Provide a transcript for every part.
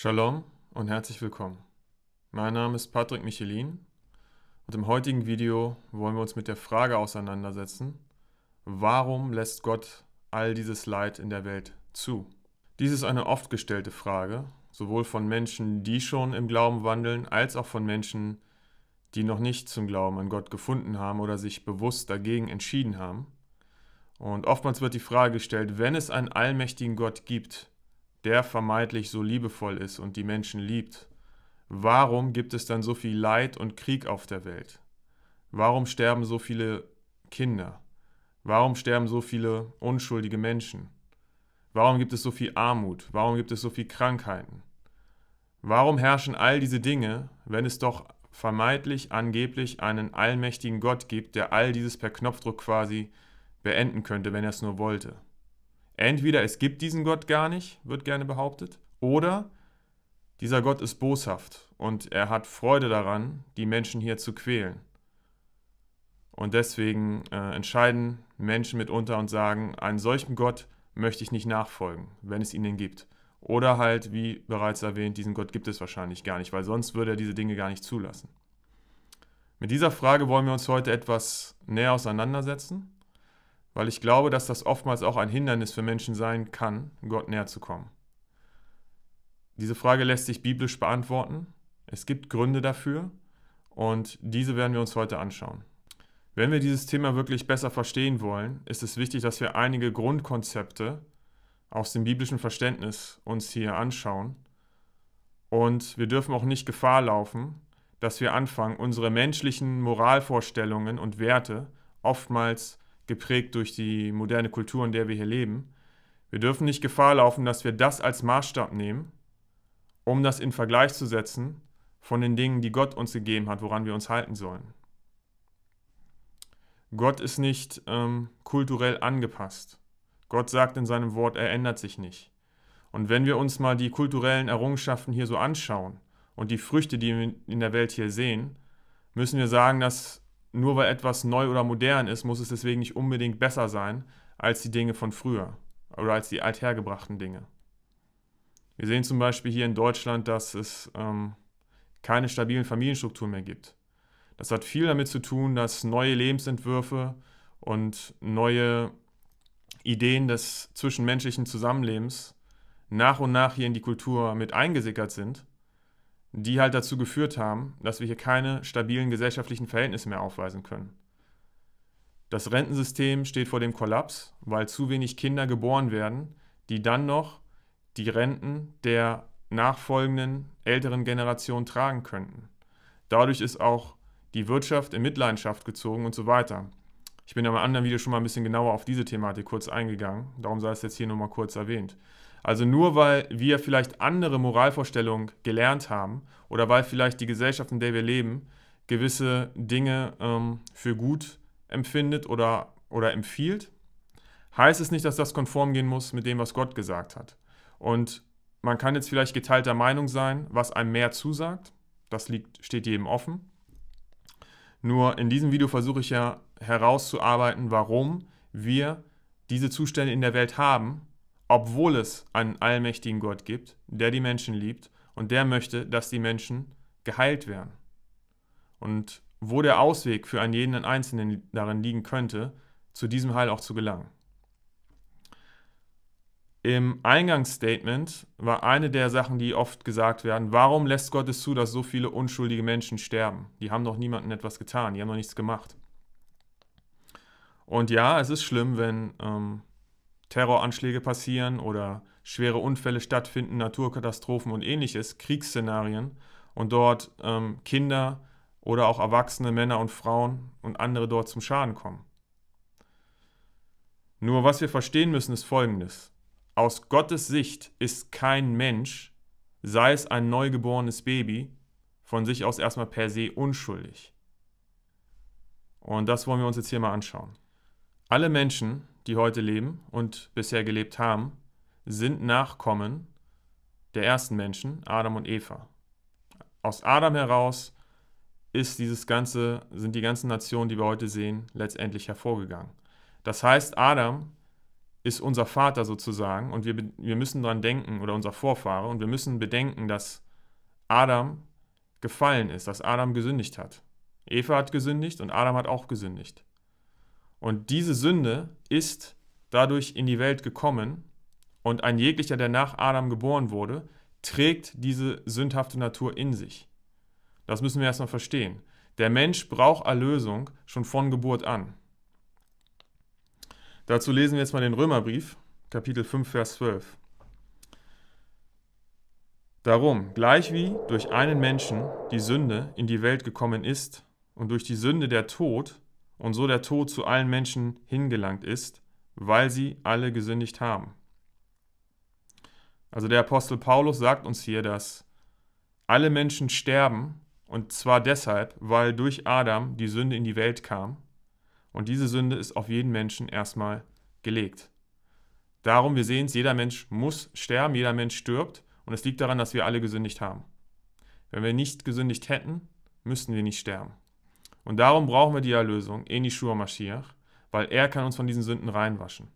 Shalom und herzlich willkommen. Mein Name ist Patrick Michelin und im heutigen Video wollen wir uns mit der Frage auseinandersetzen, warum lässt Gott all dieses Leid in der Welt zu? Dies ist eine oft gestellte Frage, sowohl von Menschen, die schon im Glauben wandeln, als auch von Menschen, die noch nicht zum Glauben an Gott gefunden haben oder sich bewusst dagegen entschieden haben. Und oftmals wird die Frage gestellt, wenn es einen allmächtigen Gott gibt, der vermeintlich so liebevoll ist und die Menschen liebt, warum gibt es dann so viel Leid und Krieg auf der Welt? Warum sterben so viele Kinder? Warum sterben so viele unschuldige Menschen? Warum gibt es so viel Armut? Warum gibt es so viel Krankheiten? Warum herrschen all diese Dinge, wenn es doch vermeintlich angeblich einen allmächtigen Gott gibt, der all dieses per Knopfdruck quasi beenden könnte, wenn er es nur wollte? Entweder es gibt diesen Gott gar nicht, wird gerne behauptet, oder dieser Gott ist boshaft und er hat Freude daran, die Menschen hier zu quälen. Und deswegen äh, entscheiden Menschen mitunter und sagen, einen solchen Gott möchte ich nicht nachfolgen, wenn es ihn denn gibt. Oder halt, wie bereits erwähnt, diesen Gott gibt es wahrscheinlich gar nicht, weil sonst würde er diese Dinge gar nicht zulassen. Mit dieser Frage wollen wir uns heute etwas näher auseinandersetzen weil ich glaube, dass das oftmals auch ein Hindernis für Menschen sein kann, Gott näher zu kommen. Diese Frage lässt sich biblisch beantworten. Es gibt Gründe dafür und diese werden wir uns heute anschauen. Wenn wir dieses Thema wirklich besser verstehen wollen, ist es wichtig, dass wir einige Grundkonzepte aus dem biblischen Verständnis uns hier anschauen. Und wir dürfen auch nicht Gefahr laufen, dass wir anfangen, unsere menschlichen Moralvorstellungen und Werte oftmals zu geprägt durch die moderne Kultur, in der wir hier leben. Wir dürfen nicht Gefahr laufen, dass wir das als Maßstab nehmen, um das in Vergleich zu setzen von den Dingen, die Gott uns gegeben hat, woran wir uns halten sollen. Gott ist nicht ähm, kulturell angepasst. Gott sagt in seinem Wort, er ändert sich nicht. Und wenn wir uns mal die kulturellen Errungenschaften hier so anschauen und die Früchte, die wir in der Welt hier sehen, müssen wir sagen, dass nur weil etwas neu oder modern ist, muss es deswegen nicht unbedingt besser sein als die Dinge von früher oder als die althergebrachten Dinge. Wir sehen zum Beispiel hier in Deutschland, dass es ähm, keine stabilen Familienstrukturen mehr gibt. Das hat viel damit zu tun, dass neue Lebensentwürfe und neue Ideen des zwischenmenschlichen Zusammenlebens nach und nach hier in die Kultur mit eingesickert sind die halt dazu geführt haben, dass wir hier keine stabilen gesellschaftlichen Verhältnisse mehr aufweisen können. Das Rentensystem steht vor dem Kollaps, weil zu wenig Kinder geboren werden, die dann noch die Renten der nachfolgenden älteren Generation tragen könnten. Dadurch ist auch die Wirtschaft in Mitleidenschaft gezogen und so weiter. Ich bin in einem anderen Video schon mal ein bisschen genauer auf diese Thematik kurz eingegangen, darum sei es jetzt hier nur mal kurz erwähnt. Also nur weil wir vielleicht andere Moralvorstellungen gelernt haben oder weil vielleicht die Gesellschaft, in der wir leben, gewisse Dinge ähm, für gut empfindet oder, oder empfiehlt, heißt es nicht, dass das konform gehen muss mit dem, was Gott gesagt hat. Und man kann jetzt vielleicht geteilter Meinung sein, was einem mehr zusagt. Das liegt, steht jedem offen. Nur in diesem Video versuche ich ja herauszuarbeiten, warum wir diese Zustände in der Welt haben obwohl es einen allmächtigen Gott gibt, der die Menschen liebt und der möchte, dass die Menschen geheilt werden. Und wo der Ausweg für einen jeden Einzelnen darin liegen könnte, zu diesem Heil auch zu gelangen. Im Eingangsstatement war eine der Sachen, die oft gesagt werden, warum lässt Gott es zu, dass so viele unschuldige Menschen sterben? Die haben doch niemandem etwas getan, die haben doch nichts gemacht. Und ja, es ist schlimm, wenn ähm, Terroranschläge passieren oder schwere Unfälle stattfinden, Naturkatastrophen und ähnliches, Kriegsszenarien und dort ähm, Kinder oder auch erwachsene Männer und Frauen und andere dort zum Schaden kommen. Nur was wir verstehen müssen ist Folgendes. Aus Gottes Sicht ist kein Mensch, sei es ein neugeborenes Baby, von sich aus erstmal per se unschuldig. Und das wollen wir uns jetzt hier mal anschauen. Alle Menschen die heute leben und bisher gelebt haben, sind Nachkommen der ersten Menschen, Adam und Eva. Aus Adam heraus ist dieses ganze, sind die ganzen Nationen, die wir heute sehen, letztendlich hervorgegangen. Das heißt, Adam ist unser Vater sozusagen und wir, wir müssen daran denken, oder unser Vorfahre, und wir müssen bedenken, dass Adam gefallen ist, dass Adam gesündigt hat. Eva hat gesündigt und Adam hat auch gesündigt. Und diese Sünde ist dadurch in die Welt gekommen und ein jeglicher, der nach Adam geboren wurde, trägt diese sündhafte Natur in sich. Das müssen wir erstmal verstehen. Der Mensch braucht Erlösung schon von Geburt an. Dazu lesen wir jetzt mal den Römerbrief, Kapitel 5, Vers 12. Darum, gleichwie durch einen Menschen die Sünde in die Welt gekommen ist und durch die Sünde der Tod, und so der Tod zu allen Menschen hingelangt ist, weil sie alle gesündigt haben. Also der Apostel Paulus sagt uns hier, dass alle Menschen sterben und zwar deshalb, weil durch Adam die Sünde in die Welt kam und diese Sünde ist auf jeden Menschen erstmal gelegt. Darum, wir sehen es, jeder Mensch muss sterben, jeder Mensch stirbt und es liegt daran, dass wir alle gesündigt haben. Wenn wir nicht gesündigt hätten, müssten wir nicht sterben. Und darum brauchen wir die Erlösung, Enishua Mashiach, weil er kann uns von diesen Sünden reinwaschen.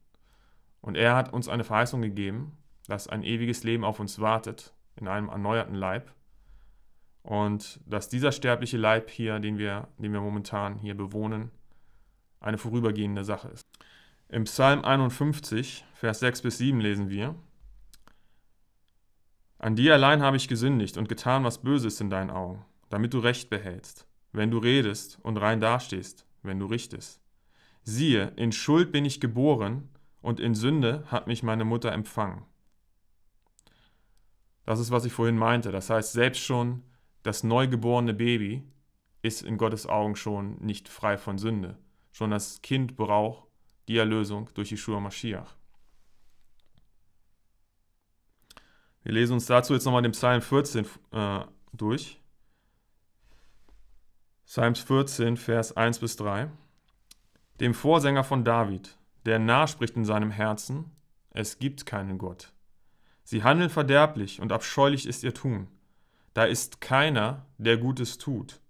Und er hat uns eine Verheißung gegeben, dass ein ewiges Leben auf uns wartet, in einem erneuerten Leib. Und dass dieser sterbliche Leib hier, den wir, den wir momentan hier bewohnen, eine vorübergehende Sache ist. Im Psalm 51, Vers 6 bis 7 lesen wir, An dir allein habe ich gesündigt und getan, was Böses in deinen Augen, damit du Recht behältst wenn du redest und rein dastehst, wenn du richtest. Siehe, in Schuld bin ich geboren und in Sünde hat mich meine Mutter empfangen. Das ist, was ich vorhin meinte. Das heißt, selbst schon das neugeborene Baby ist in Gottes Augen schon nicht frei von Sünde. Schon das Kind braucht die Erlösung durch die Shua Mashiach. Wir lesen uns dazu jetzt nochmal den Psalm 14 äh, durch. Psalms 14, Vers 1 bis 3, dem Vorsänger von David, der nah spricht in seinem Herzen, es gibt keinen Gott. Sie handeln verderblich und abscheulich ist ihr Tun. Da ist keiner, der Gutes tut.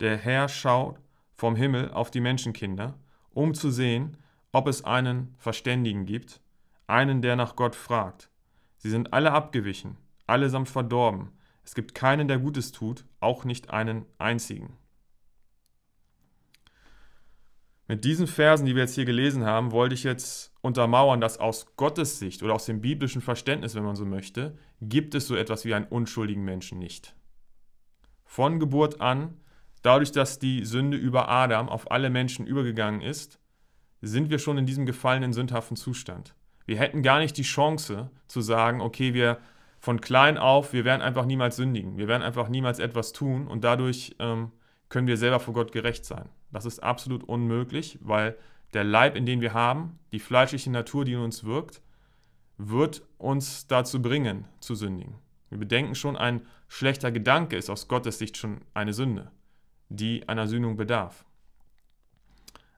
Der Herr schaut vom Himmel auf die Menschenkinder, um zu sehen, ob es einen Verständigen gibt, einen, der nach Gott fragt. Sie sind alle abgewichen, allesamt verdorben. Es gibt keinen, der Gutes tut, auch nicht einen einzigen. Mit diesen Versen, die wir jetzt hier gelesen haben, wollte ich jetzt untermauern, dass aus Gottes Sicht oder aus dem biblischen Verständnis, wenn man so möchte, gibt es so etwas wie einen unschuldigen Menschen nicht. Von Geburt an, dadurch, dass die Sünde über Adam auf alle Menschen übergegangen ist, sind wir schon in diesem gefallenen sündhaften Zustand. Wir hätten gar nicht die Chance zu sagen, okay, wir von klein auf, wir werden einfach niemals sündigen, wir werden einfach niemals etwas tun und dadurch ähm, können wir selber vor Gott gerecht sein. Das ist absolut unmöglich, weil der Leib, in den wir haben, die fleischliche Natur, die in uns wirkt, wird uns dazu bringen, zu sündigen. Wir bedenken schon, ein schlechter Gedanke ist aus Gottes Sicht schon eine Sünde, die einer Sühnung bedarf.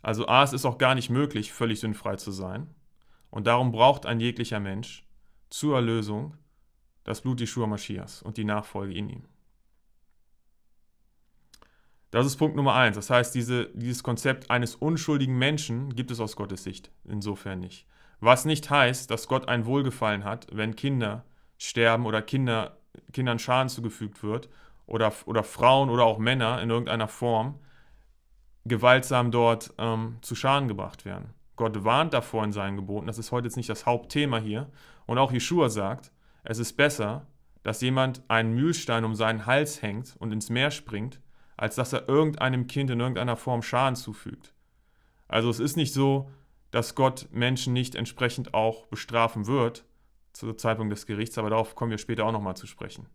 Also A, es ist auch gar nicht möglich, völlig sündfrei zu sein. Und darum braucht ein jeglicher Mensch zur Erlösung das Blut Jeschua Maschias und die Nachfolge in ihm. Das ist Punkt Nummer eins. Das heißt, diese, dieses Konzept eines unschuldigen Menschen gibt es aus Gottes Sicht insofern nicht. Was nicht heißt, dass Gott ein Wohlgefallen hat, wenn Kinder sterben oder Kinder, Kindern Schaden zugefügt wird oder, oder Frauen oder auch Männer in irgendeiner Form gewaltsam dort ähm, zu Schaden gebracht werden. Gott warnt davor in seinen Geboten. Das ist heute jetzt nicht das Hauptthema hier. Und auch Jeschua sagt, es ist besser, dass jemand einen Mühlstein um seinen Hals hängt und ins Meer springt, als dass er irgendeinem Kind in irgendeiner Form Schaden zufügt. Also es ist nicht so, dass Gott Menschen nicht entsprechend auch bestrafen wird zu Zeitpunkt des Gerichts, aber darauf kommen wir später auch nochmal zu sprechen.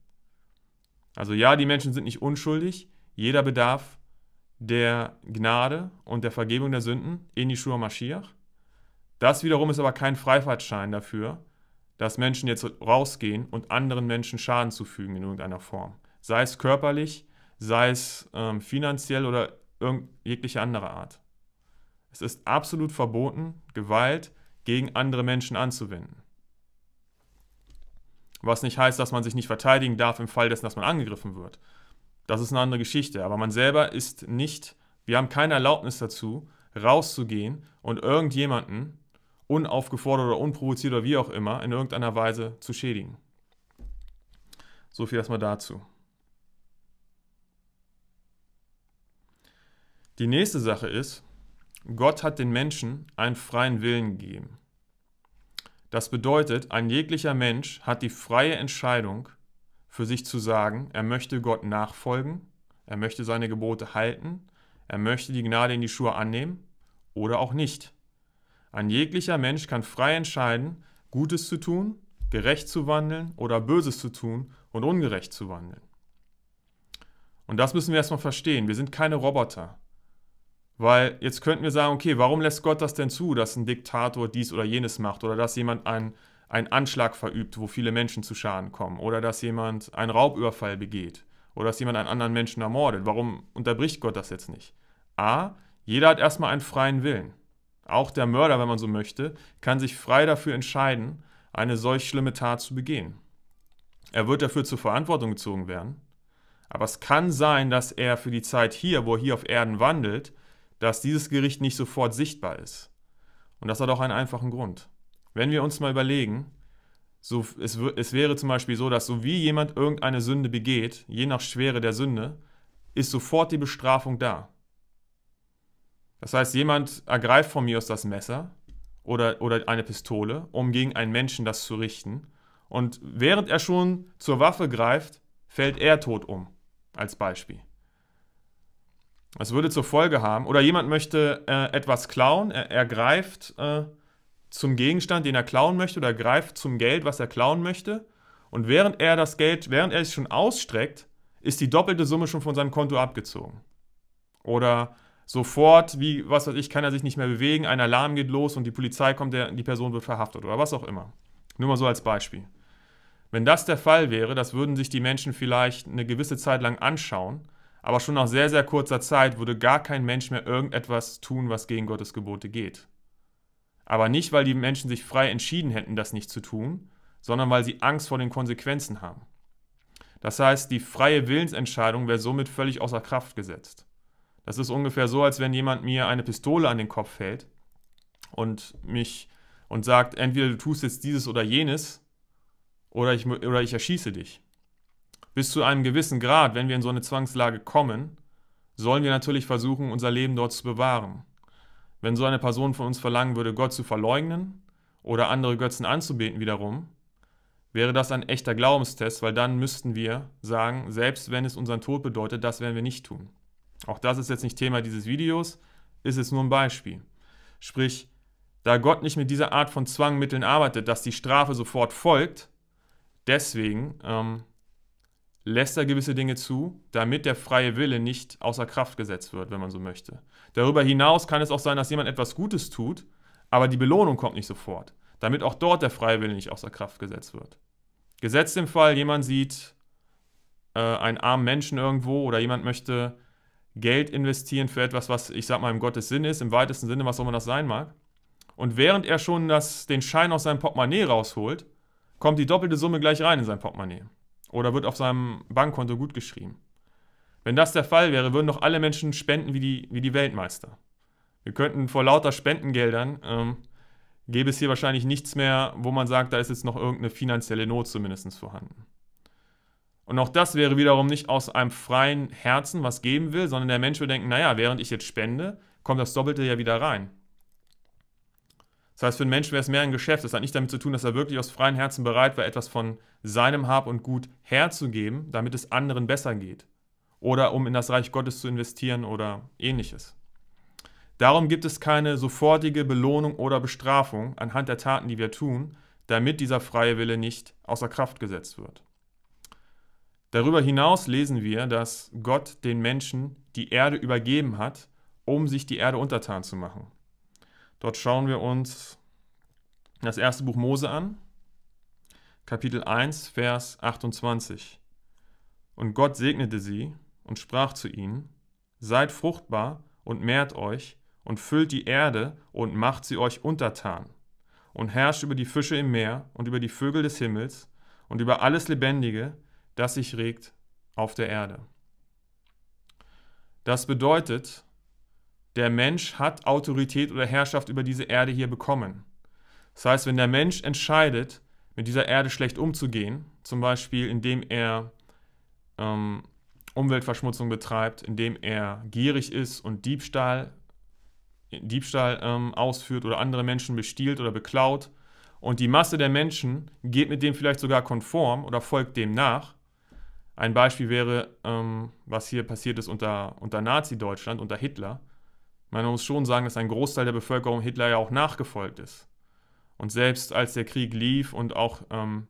Also ja, die Menschen sind nicht unschuldig, jeder bedarf der Gnade und der Vergebung der Sünden in die Yeshua Mashiach. Das wiederum ist aber kein Freifahrtschein dafür, dass Menschen jetzt rausgehen und anderen Menschen Schaden zufügen in irgendeiner Form. Sei es körperlich, sei es ähm, finanziell oder jegliche andere Art. Es ist absolut verboten, Gewalt gegen andere Menschen anzuwenden. Was nicht heißt, dass man sich nicht verteidigen darf im Fall dessen, dass man angegriffen wird. Das ist eine andere Geschichte. Aber man selber ist nicht, wir haben keine Erlaubnis dazu, rauszugehen und irgendjemanden unaufgefordert oder unprovoziert oder wie auch immer in irgendeiner Weise zu schädigen. So viel erstmal dazu. Die nächste Sache ist, Gott hat den Menschen einen freien Willen gegeben. Das bedeutet, ein jeglicher Mensch hat die freie Entscheidung für sich zu sagen, er möchte Gott nachfolgen, er möchte seine Gebote halten, er möchte die Gnade in die Schuhe annehmen oder auch nicht. Ein jeglicher Mensch kann frei entscheiden, Gutes zu tun, gerecht zu wandeln oder Böses zu tun und ungerecht zu wandeln. Und das müssen wir erstmal verstehen. Wir sind keine Roboter. Weil jetzt könnten wir sagen, okay, warum lässt Gott das denn zu, dass ein Diktator dies oder jenes macht oder dass jemand einen, einen Anschlag verübt, wo viele Menschen zu Schaden kommen oder dass jemand einen Raubüberfall begeht oder dass jemand einen anderen Menschen ermordet. Warum unterbricht Gott das jetzt nicht? A, jeder hat erstmal einen freien Willen. Auch der Mörder, wenn man so möchte, kann sich frei dafür entscheiden, eine solch schlimme Tat zu begehen. Er wird dafür zur Verantwortung gezogen werden. Aber es kann sein, dass er für die Zeit hier, wo er hier auf Erden wandelt, dass dieses Gericht nicht sofort sichtbar ist. Und das hat auch einen einfachen Grund. Wenn wir uns mal überlegen, so, es, es wäre zum Beispiel so, dass so wie jemand irgendeine Sünde begeht, je nach Schwere der Sünde, ist sofort die Bestrafung da. Das heißt, jemand ergreift von mir aus das Messer oder, oder eine Pistole, um gegen einen Menschen das zu richten. Und während er schon zur Waffe greift, fällt er tot um, als Beispiel. Es würde zur Folge haben, oder jemand möchte äh, etwas klauen, er, er greift äh, zum Gegenstand, den er klauen möchte, oder er greift zum Geld, was er klauen möchte. Und während er das Geld, während er es schon ausstreckt, ist die doppelte Summe schon von seinem Konto abgezogen. Oder sofort, wie, was weiß ich, kann er sich nicht mehr bewegen, ein Alarm geht los und die Polizei kommt, der, die Person wird verhaftet oder was auch immer. Nur mal so als Beispiel. Wenn das der Fall wäre, das würden sich die Menschen vielleicht eine gewisse Zeit lang anschauen aber schon nach sehr, sehr kurzer Zeit würde gar kein Mensch mehr irgendetwas tun, was gegen Gottes Gebote geht. Aber nicht, weil die Menschen sich frei entschieden hätten, das nicht zu tun, sondern weil sie Angst vor den Konsequenzen haben. Das heißt, die freie Willensentscheidung wäre somit völlig außer Kraft gesetzt. Das ist ungefähr so, als wenn jemand mir eine Pistole an den Kopf hält und mich und sagt, entweder du tust jetzt dieses oder jenes oder ich, oder ich erschieße dich bis zu einem gewissen Grad, wenn wir in so eine Zwangslage kommen, sollen wir natürlich versuchen, unser Leben dort zu bewahren. Wenn so eine Person von uns verlangen würde, Gott zu verleugnen oder andere Götzen anzubeten wiederum, wäre das ein echter Glaubenstest, weil dann müssten wir sagen, selbst wenn es unseren Tod bedeutet, das werden wir nicht tun. Auch das ist jetzt nicht Thema dieses Videos, ist es nur ein Beispiel. Sprich, da Gott nicht mit dieser Art von Zwangmitteln arbeitet, dass die Strafe sofort folgt, deswegen ähm, lässt er gewisse Dinge zu, damit der freie Wille nicht außer Kraft gesetzt wird, wenn man so möchte. Darüber hinaus kann es auch sein, dass jemand etwas Gutes tut, aber die Belohnung kommt nicht sofort, damit auch dort der freie Wille nicht außer Kraft gesetzt wird. Gesetzt im Fall, jemand sieht äh, einen armen Menschen irgendwo oder jemand möchte Geld investieren für etwas, was ich sag mal im Gottes Sinn ist, im weitesten Sinne, was auch immer das sein mag. Und während er schon das, den Schein aus seinem Portemonnaie rausholt, kommt die doppelte Summe gleich rein in sein Portemonnaie. Oder wird auf seinem Bankkonto gut geschrieben. Wenn das der Fall wäre, würden doch alle Menschen spenden wie die, wie die Weltmeister. Wir könnten vor lauter Spendengeldern, ähm, gäbe es hier wahrscheinlich nichts mehr, wo man sagt, da ist jetzt noch irgendeine finanzielle Not zumindest vorhanden. Und auch das wäre wiederum nicht aus einem freien Herzen was geben will, sondern der Mensch würde denken, naja, während ich jetzt spende, kommt das Doppelte ja wieder rein. Das heißt, für einen Menschen wäre es mehr ein Geschäft. Das hat nicht damit zu tun, dass er wirklich aus freiem Herzen bereit war, etwas von seinem Hab und Gut herzugeben, damit es anderen besser geht. Oder um in das Reich Gottes zu investieren oder ähnliches. Darum gibt es keine sofortige Belohnung oder Bestrafung anhand der Taten, die wir tun, damit dieser freie Wille nicht außer Kraft gesetzt wird. Darüber hinaus lesen wir, dass Gott den Menschen die Erde übergeben hat, um sich die Erde untertan zu machen. Dort schauen wir uns das erste Buch Mose an, Kapitel 1, Vers 28. Und Gott segnete sie und sprach zu ihnen, Seid fruchtbar und mehrt euch und füllt die Erde und macht sie euch untertan und herrscht über die Fische im Meer und über die Vögel des Himmels und über alles Lebendige, das sich regt auf der Erde. Das bedeutet, der Mensch hat Autorität oder Herrschaft über diese Erde hier bekommen. Das heißt, wenn der Mensch entscheidet, mit dieser Erde schlecht umzugehen, zum Beispiel indem er ähm, Umweltverschmutzung betreibt, indem er gierig ist und Diebstahl, Diebstahl ähm, ausführt oder andere Menschen bestiehlt oder beklaut, und die Masse der Menschen geht mit dem vielleicht sogar konform oder folgt dem nach, ein Beispiel wäre, ähm, was hier passiert ist unter, unter Nazi-Deutschland, unter Hitler. Man muss schon sagen, dass ein Großteil der Bevölkerung Hitler ja auch nachgefolgt ist. Und selbst als der Krieg lief und auch ähm,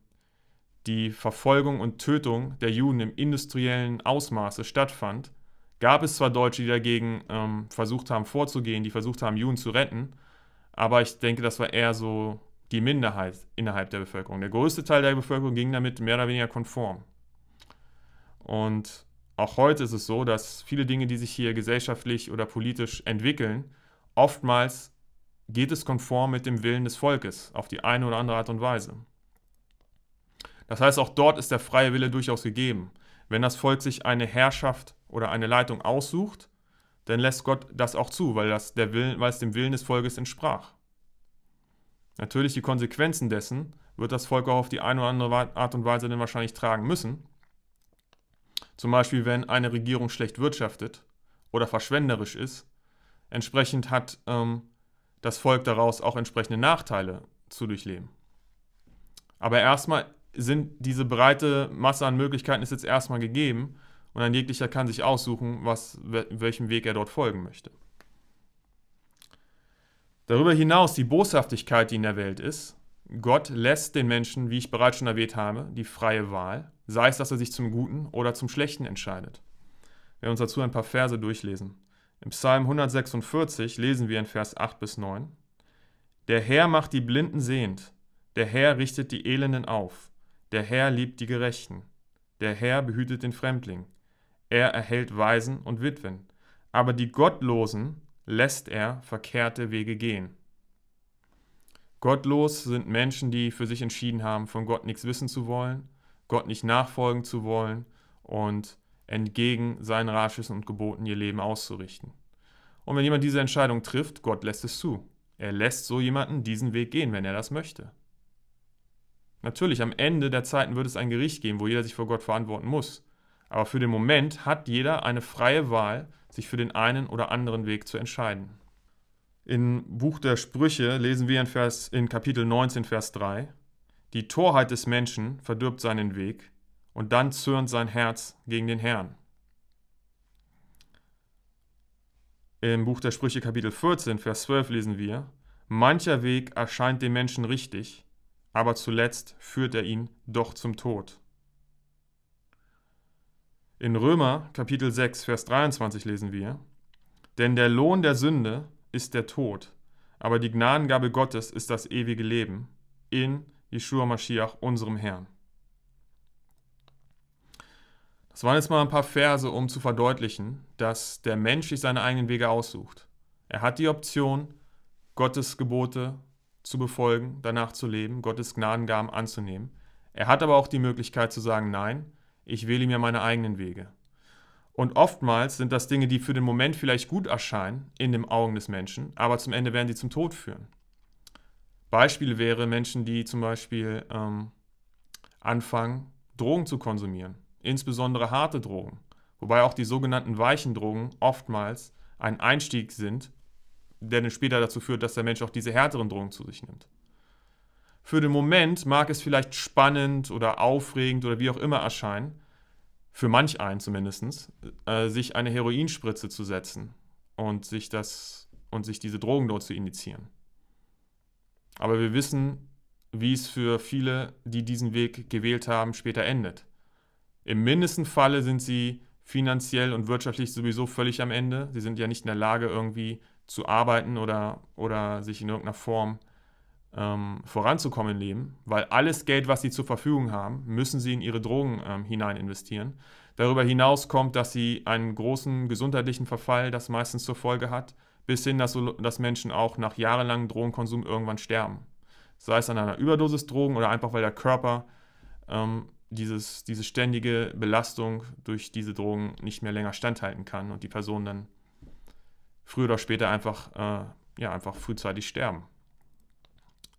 die Verfolgung und Tötung der Juden im industriellen Ausmaße stattfand, gab es zwar Deutsche, die dagegen ähm, versucht haben vorzugehen, die versucht haben, Juden zu retten, aber ich denke, das war eher so die Minderheit innerhalb der Bevölkerung. Der größte Teil der Bevölkerung ging damit mehr oder weniger konform. Und auch heute ist es so, dass viele Dinge, die sich hier gesellschaftlich oder politisch entwickeln, oftmals geht es konform mit dem Willen des Volkes auf die eine oder andere Art und Weise. Das heißt, auch dort ist der freie Wille durchaus gegeben. Wenn das Volk sich eine Herrschaft oder eine Leitung aussucht, dann lässt Gott das auch zu, weil, das der Willen, weil es dem Willen des Volkes entsprach. Natürlich die Konsequenzen dessen wird das Volk auch auf die eine oder andere Art und Weise dann wahrscheinlich tragen müssen. Zum Beispiel, wenn eine Regierung schlecht wirtschaftet oder verschwenderisch ist, entsprechend hat ähm, das Volk daraus auch entsprechende Nachteile zu durchleben. Aber erstmal sind diese breite Masse an Möglichkeiten ist jetzt erstmal gegeben und ein jeglicher kann sich aussuchen, was, welchem Weg er dort folgen möchte. Darüber hinaus die Boshaftigkeit, die in der Welt ist. Gott lässt den Menschen, wie ich bereits schon erwähnt habe, die freie Wahl sei es, dass er sich zum Guten oder zum Schlechten entscheidet. Wir werden uns dazu ein paar Verse durchlesen. Im Psalm 146 lesen wir in Vers 8 bis 9: Der Herr macht die Blinden sehend, der Herr richtet die Elenden auf, der Herr liebt die Gerechten, der Herr behütet den Fremdling, er erhält Waisen und Witwen, aber die Gottlosen lässt er verkehrte Wege gehen. Gottlos sind Menschen, die für sich entschieden haben, von Gott nichts wissen zu wollen Gott nicht nachfolgen zu wollen und entgegen seinen Ratschüssen und Geboten ihr Leben auszurichten. Und wenn jemand diese Entscheidung trifft, Gott lässt es zu. Er lässt so jemanden diesen Weg gehen, wenn er das möchte. Natürlich, am Ende der Zeiten wird es ein Gericht geben, wo jeder sich vor Gott verantworten muss. Aber für den Moment hat jeder eine freie Wahl, sich für den einen oder anderen Weg zu entscheiden. Im Buch der Sprüche lesen wir in, Vers, in Kapitel 19, Vers 3, die Torheit des Menschen verdirbt seinen Weg, und dann zürnt sein Herz gegen den Herrn. Im Buch der Sprüche Kapitel 14, Vers 12 lesen wir, Mancher Weg erscheint dem Menschen richtig, aber zuletzt führt er ihn doch zum Tod. In Römer Kapitel 6, Vers 23 lesen wir, Denn der Lohn der Sünde ist der Tod, aber die Gnadengabe Gottes ist das ewige Leben in Yeshua Mashiach, unserem Herrn. Das waren jetzt mal ein paar Verse, um zu verdeutlichen, dass der Mensch sich seine eigenen Wege aussucht. Er hat die Option, Gottes Gebote zu befolgen, danach zu leben, Gottes Gnadengaben anzunehmen. Er hat aber auch die Möglichkeit zu sagen, nein, ich wähle mir meine eigenen Wege. Und oftmals sind das Dinge, die für den Moment vielleicht gut erscheinen in den Augen des Menschen, aber zum Ende werden sie zum Tod führen. Beispiel wäre Menschen, die zum Beispiel ähm, anfangen, Drogen zu konsumieren, insbesondere harte Drogen, wobei auch die sogenannten weichen Drogen oftmals ein Einstieg sind, der dann später dazu führt, dass der Mensch auch diese härteren Drogen zu sich nimmt. Für den Moment mag es vielleicht spannend oder aufregend oder wie auch immer erscheinen, für manch einen zumindest, äh, sich eine Heroinspritze zu setzen und sich, das, und sich diese Drogen dort zu initiieren. Aber wir wissen, wie es für viele, die diesen Weg gewählt haben, später endet. Im mindesten Falle sind sie finanziell und wirtschaftlich sowieso völlig am Ende. Sie sind ja nicht in der Lage, irgendwie zu arbeiten oder, oder sich in irgendeiner Form ähm, voranzukommen im Leben, weil alles Geld, was sie zur Verfügung haben, müssen sie in ihre Drogen ähm, hinein investieren. Darüber hinaus kommt, dass sie einen großen gesundheitlichen Verfall, das meistens zur Folge hat, bis hin, dass, so, dass Menschen auch nach jahrelangem Drogenkonsum irgendwann sterben. Sei es an einer Überdosis Drogen oder einfach, weil der Körper ähm, dieses, diese ständige Belastung durch diese Drogen nicht mehr länger standhalten kann und die Person dann früher oder später einfach, äh, ja, einfach frühzeitig sterben.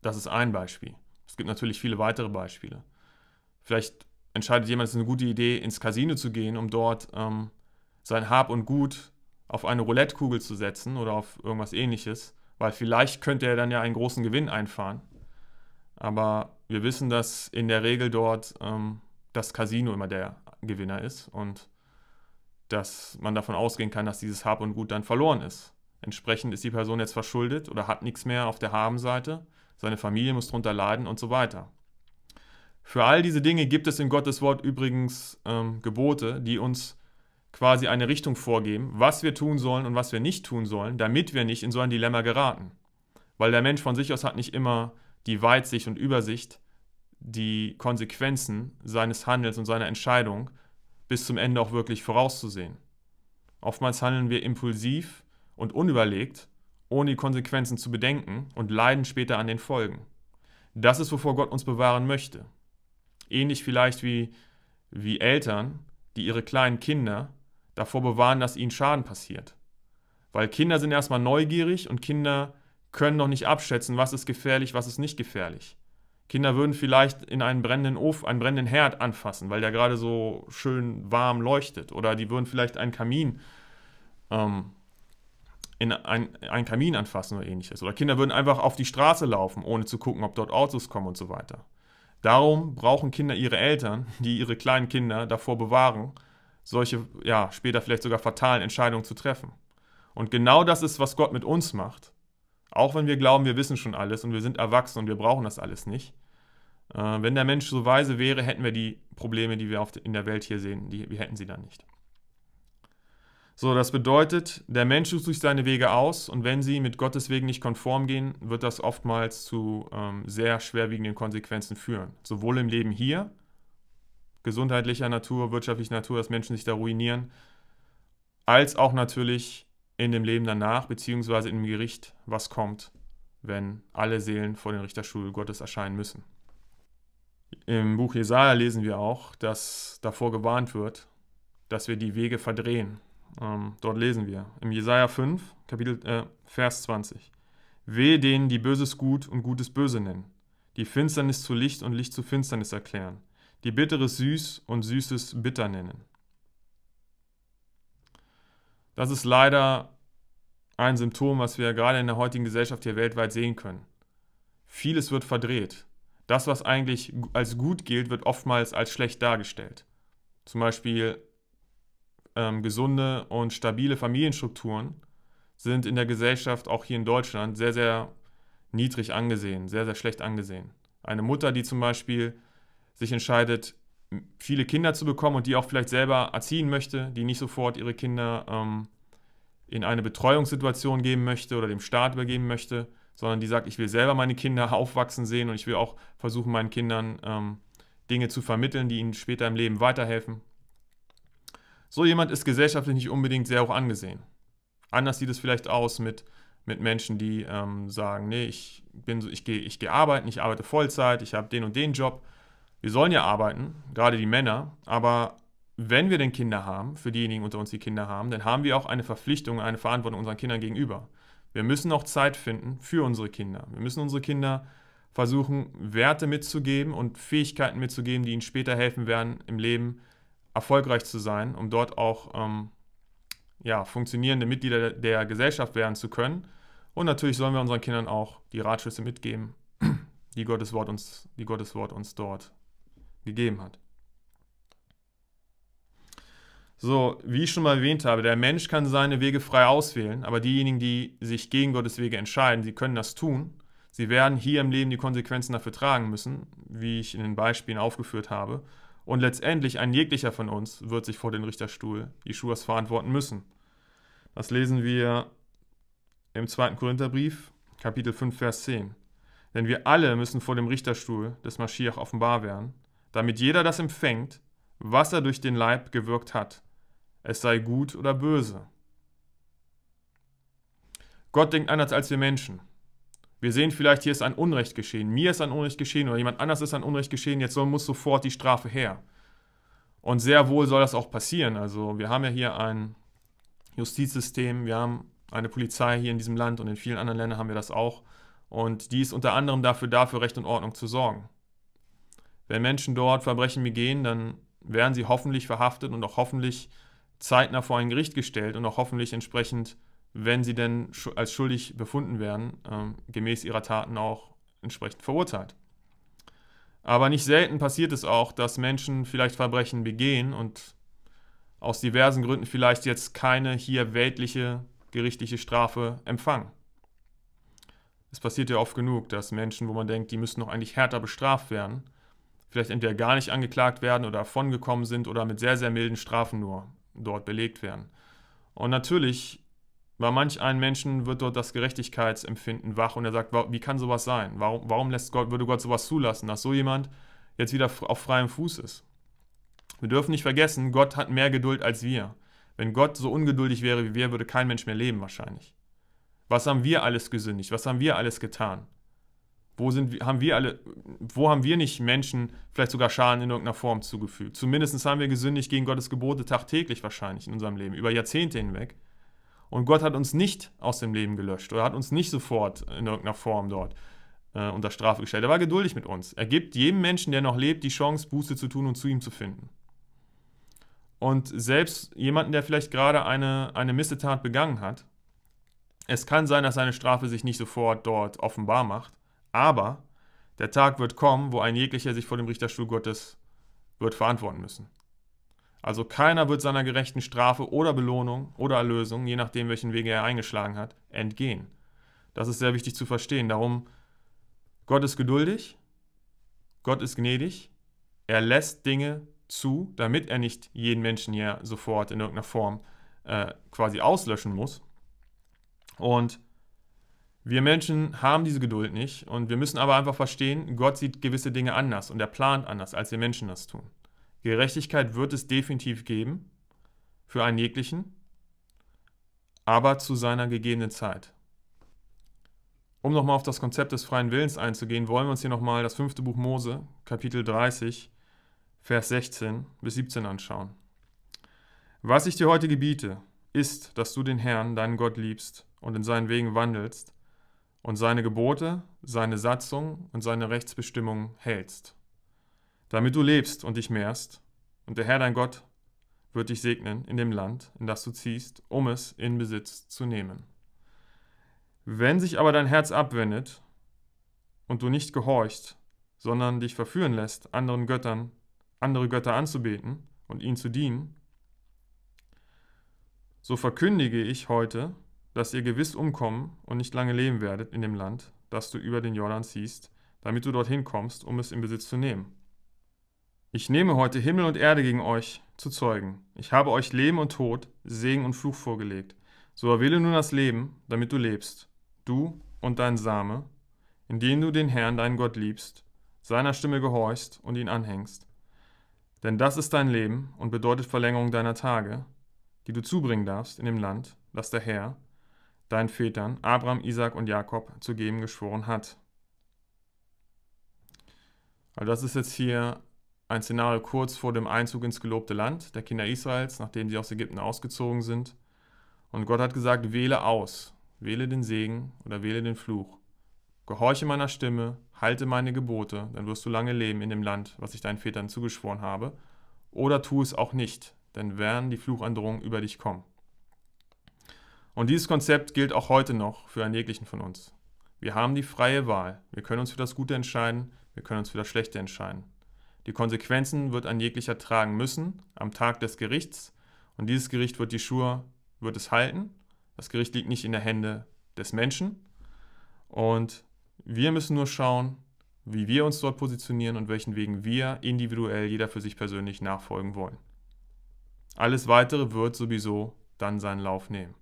Das ist ein Beispiel. Es gibt natürlich viele weitere Beispiele. Vielleicht entscheidet jemand, es ist eine gute Idee, ins Casino zu gehen, um dort ähm, sein Hab und Gut zu auf eine Roulettekugel zu setzen oder auf irgendwas ähnliches, weil vielleicht könnte er dann ja einen großen Gewinn einfahren. Aber wir wissen, dass in der Regel dort ähm, das Casino immer der Gewinner ist und dass man davon ausgehen kann, dass dieses Hab und Gut dann verloren ist. Entsprechend ist die Person jetzt verschuldet oder hat nichts mehr auf der Habenseite, seine Familie muss darunter leiden und so weiter. Für all diese Dinge gibt es in Gottes Wort übrigens ähm, Gebote, die uns quasi eine Richtung vorgeben, was wir tun sollen und was wir nicht tun sollen, damit wir nicht in so ein Dilemma geraten. Weil der Mensch von sich aus hat nicht immer die Weitsicht und Übersicht, die Konsequenzen seines Handels und seiner Entscheidung bis zum Ende auch wirklich vorauszusehen. Oftmals handeln wir impulsiv und unüberlegt, ohne die Konsequenzen zu bedenken und leiden später an den Folgen. Das ist, wovor Gott uns bewahren möchte. Ähnlich vielleicht wie, wie Eltern, die ihre kleinen Kinder davor bewahren, dass ihnen Schaden passiert. Weil Kinder sind erstmal neugierig und Kinder können noch nicht abschätzen, was ist gefährlich, was ist nicht gefährlich. Kinder würden vielleicht in einen brennenden Ofen, einen brennenden Herd anfassen, weil der gerade so schön warm leuchtet. Oder die würden vielleicht einen Kamin ähm, in ein, einen Kamin anfassen oder ähnliches. Oder Kinder würden einfach auf die Straße laufen, ohne zu gucken, ob dort Autos kommen und so weiter. Darum brauchen Kinder ihre Eltern, die ihre kleinen Kinder davor bewahren, solche, ja, später vielleicht sogar fatalen Entscheidungen zu treffen. Und genau das ist, was Gott mit uns macht. Auch wenn wir glauben, wir wissen schon alles und wir sind erwachsen und wir brauchen das alles nicht. Äh, wenn der Mensch so weise wäre, hätten wir die Probleme, die wir auf, in der Welt hier sehen, die, wir hätten sie dann nicht. So, das bedeutet, der Mensch sucht sich seine Wege aus und wenn sie mit Gottes Wegen nicht konform gehen, wird das oftmals zu ähm, sehr schwerwiegenden Konsequenzen führen. Sowohl im Leben hier, gesundheitlicher Natur, wirtschaftlicher Natur, dass Menschen sich da ruinieren, als auch natürlich in dem Leben danach, beziehungsweise im Gericht, was kommt, wenn alle Seelen vor den Richterstuhl Gottes erscheinen müssen. Im Buch Jesaja lesen wir auch, dass davor gewarnt wird, dass wir die Wege verdrehen. Ähm, dort lesen wir im Jesaja 5, Kapitel, äh, Vers 20. Wehe denen, die Böses gut und Gutes böse nennen, die Finsternis zu Licht und Licht zu Finsternis erklären, die Bitteres süß und Süßes bitter nennen. Das ist leider ein Symptom, was wir gerade in der heutigen Gesellschaft hier weltweit sehen können. Vieles wird verdreht. Das, was eigentlich als gut gilt, wird oftmals als schlecht dargestellt. Zum Beispiel ähm, gesunde und stabile Familienstrukturen sind in der Gesellschaft, auch hier in Deutschland, sehr, sehr niedrig angesehen, sehr, sehr schlecht angesehen. Eine Mutter, die zum Beispiel sich entscheidet, viele Kinder zu bekommen und die auch vielleicht selber erziehen möchte, die nicht sofort ihre Kinder ähm, in eine Betreuungssituation geben möchte oder dem Staat übergeben möchte, sondern die sagt, ich will selber meine Kinder aufwachsen sehen und ich will auch versuchen, meinen Kindern ähm, Dinge zu vermitteln, die ihnen später im Leben weiterhelfen. So jemand ist gesellschaftlich nicht unbedingt sehr hoch angesehen. Anders sieht es vielleicht aus mit, mit Menschen, die ähm, sagen, nee, ich, so, ich gehe ich geh arbeiten, ich arbeite Vollzeit, ich habe den und den Job wir sollen ja arbeiten, gerade die Männer, aber wenn wir denn Kinder haben, für diejenigen unter uns, die Kinder haben, dann haben wir auch eine Verpflichtung, eine Verantwortung unseren Kindern gegenüber. Wir müssen auch Zeit finden für unsere Kinder. Wir müssen unsere Kinder versuchen, Werte mitzugeben und Fähigkeiten mitzugeben, die ihnen später helfen werden, im Leben erfolgreich zu sein, um dort auch ähm, ja, funktionierende Mitglieder der Gesellschaft werden zu können. Und natürlich sollen wir unseren Kindern auch die Ratschlüsse mitgeben, die Gottes Wort uns, die Gottes Wort uns dort gegeben hat. So, wie ich schon mal erwähnt habe, der Mensch kann seine Wege frei auswählen, aber diejenigen, die sich gegen Gottes Wege entscheiden, sie können das tun. Sie werden hier im Leben die Konsequenzen dafür tragen müssen, wie ich in den Beispielen aufgeführt habe. Und letztendlich ein jeglicher von uns wird sich vor den Richterstuhl Jeschuas verantworten müssen. Das lesen wir im 2. Korintherbrief, Kapitel 5, Vers 10. Denn wir alle müssen vor dem Richterstuhl des Maschiach offenbar werden damit jeder das empfängt, was er durch den Leib gewirkt hat, es sei gut oder böse. Gott denkt anders als wir Menschen. Wir sehen vielleicht, hier ist ein Unrecht geschehen, mir ist ein Unrecht geschehen oder jemand anders ist ein Unrecht geschehen, jetzt soll, muss sofort die Strafe her. Und sehr wohl soll das auch passieren. Also wir haben ja hier ein Justizsystem, wir haben eine Polizei hier in diesem Land und in vielen anderen Ländern haben wir das auch. Und die ist unter anderem dafür da, für Recht und Ordnung zu sorgen. Wenn Menschen dort Verbrechen begehen, dann werden sie hoffentlich verhaftet und auch hoffentlich zeitnah vor ein Gericht gestellt und auch hoffentlich entsprechend, wenn sie denn als schuldig befunden werden, ähm, gemäß ihrer Taten auch entsprechend verurteilt. Aber nicht selten passiert es auch, dass Menschen vielleicht Verbrechen begehen und aus diversen Gründen vielleicht jetzt keine hier weltliche gerichtliche Strafe empfangen. Es passiert ja oft genug, dass Menschen, wo man denkt, die müssten noch eigentlich härter bestraft werden, vielleicht entweder gar nicht angeklagt werden oder davongekommen sind oder mit sehr, sehr milden Strafen nur dort belegt werden. Und natürlich, bei manch einem Menschen wird dort das Gerechtigkeitsempfinden wach und er sagt, wie kann sowas sein? Warum, warum lässt Gott, würde Gott sowas zulassen, dass so jemand jetzt wieder auf freiem Fuß ist? Wir dürfen nicht vergessen, Gott hat mehr Geduld als wir. Wenn Gott so ungeduldig wäre wie wir, würde kein Mensch mehr leben wahrscheinlich. Was haben wir alles gesündigt? Was haben wir alles getan? Wo sind, haben wir alle, wo haben wir nicht Menschen vielleicht sogar Schaden in irgendeiner Form zugefügt? Zumindest haben wir gesündigt gegen Gottes Gebote tagtäglich wahrscheinlich in unserem Leben, über Jahrzehnte hinweg. Und Gott hat uns nicht aus dem Leben gelöscht oder hat uns nicht sofort in irgendeiner Form dort äh, unter Strafe gestellt. Er war geduldig mit uns. Er gibt jedem Menschen, der noch lebt, die Chance, Buße zu tun und zu ihm zu finden. Und selbst jemanden, der vielleicht gerade eine, eine Missetat begangen hat, es kann sein, dass seine Strafe sich nicht sofort dort offenbar macht. Aber der Tag wird kommen, wo ein jeglicher sich vor dem Richterstuhl Gottes wird verantworten müssen. Also keiner wird seiner gerechten Strafe oder Belohnung oder Erlösung, je nachdem, welchen Weg er eingeschlagen hat, entgehen. Das ist sehr wichtig zu verstehen. Darum, Gott ist geduldig, Gott ist gnädig, er lässt Dinge zu, damit er nicht jeden Menschen hier sofort in irgendeiner Form äh, quasi auslöschen muss. Und wir Menschen haben diese Geduld nicht und wir müssen aber einfach verstehen, Gott sieht gewisse Dinge anders und er plant anders, als wir Menschen das tun. Gerechtigkeit wird es definitiv geben, für einen jeglichen, aber zu seiner gegebenen Zeit. Um nochmal auf das Konzept des freien Willens einzugehen, wollen wir uns hier nochmal das fünfte Buch Mose, Kapitel 30, Vers 16 bis 17 anschauen. Was ich dir heute gebiete, ist, dass du den Herrn, deinen Gott, liebst und in seinen Wegen wandelst, und seine Gebote, seine Satzung und seine Rechtsbestimmung hältst, damit du lebst und dich mehrst, und der Herr dein Gott wird dich segnen in dem Land, in das du ziehst, um es in Besitz zu nehmen. Wenn sich aber dein Herz abwendet und du nicht gehorchst, sondern dich verführen lässt, anderen Göttern, andere Götter anzubeten und ihnen zu dienen, so verkündige ich heute dass ihr gewiss umkommen und nicht lange leben werdet in dem Land, das du über den Jordan ziehst, damit du dorthin kommst, um es in Besitz zu nehmen. Ich nehme heute Himmel und Erde gegen euch zu Zeugen. Ich habe euch Leben und Tod, Segen und Fluch vorgelegt. So erwähle nun das Leben, damit du lebst, du und dein Same, indem du den Herrn, deinen Gott, liebst, seiner Stimme gehorchst und ihn anhängst. Denn das ist dein Leben und bedeutet Verlängerung deiner Tage, die du zubringen darfst in dem Land, das der Herr, deinen Vätern, Abraham, Isaac und Jakob, zu geben geschworen hat. Also das ist jetzt hier ein Szenario kurz vor dem Einzug ins gelobte Land der Kinder Israels, nachdem sie aus Ägypten ausgezogen sind. Und Gott hat gesagt, wähle aus, wähle den Segen oder wähle den Fluch. Gehorche meiner Stimme, halte meine Gebote, dann wirst du lange leben in dem Land, was ich deinen Vätern zugeschworen habe. Oder tu es auch nicht, denn werden die Fluchandrohungen über dich kommen. Und dieses Konzept gilt auch heute noch für einen jeglichen von uns. Wir haben die freie Wahl. Wir können uns für das Gute entscheiden, wir können uns für das Schlechte entscheiden. Die Konsequenzen wird ein jeglicher tragen müssen am Tag des Gerichts. Und dieses Gericht wird die Schuhe, wird es halten. Das Gericht liegt nicht in der Hände des Menschen. Und wir müssen nur schauen, wie wir uns dort positionieren und welchen Wegen wir individuell jeder für sich persönlich nachfolgen wollen. Alles Weitere wird sowieso dann seinen Lauf nehmen.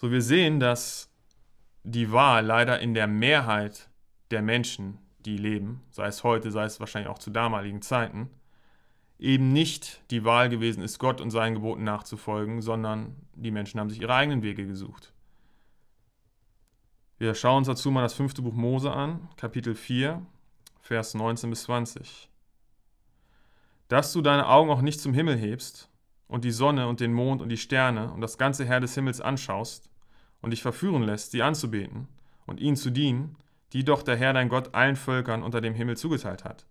So, wir sehen, dass die Wahl leider in der Mehrheit der Menschen, die leben, sei es heute, sei es wahrscheinlich auch zu damaligen Zeiten, eben nicht die Wahl gewesen ist, Gott und seinen Geboten nachzufolgen, sondern die Menschen haben sich ihre eigenen Wege gesucht. Wir schauen uns dazu mal das fünfte Buch Mose an, Kapitel 4, Vers 19 bis 20. Dass du deine Augen auch nicht zum Himmel hebst, und die Sonne und den Mond und die Sterne und das ganze Herr des Himmels anschaust und dich verführen lässt, sie anzubeten und ihnen zu dienen, die doch der Herr dein Gott allen Völkern unter dem Himmel zugeteilt hat.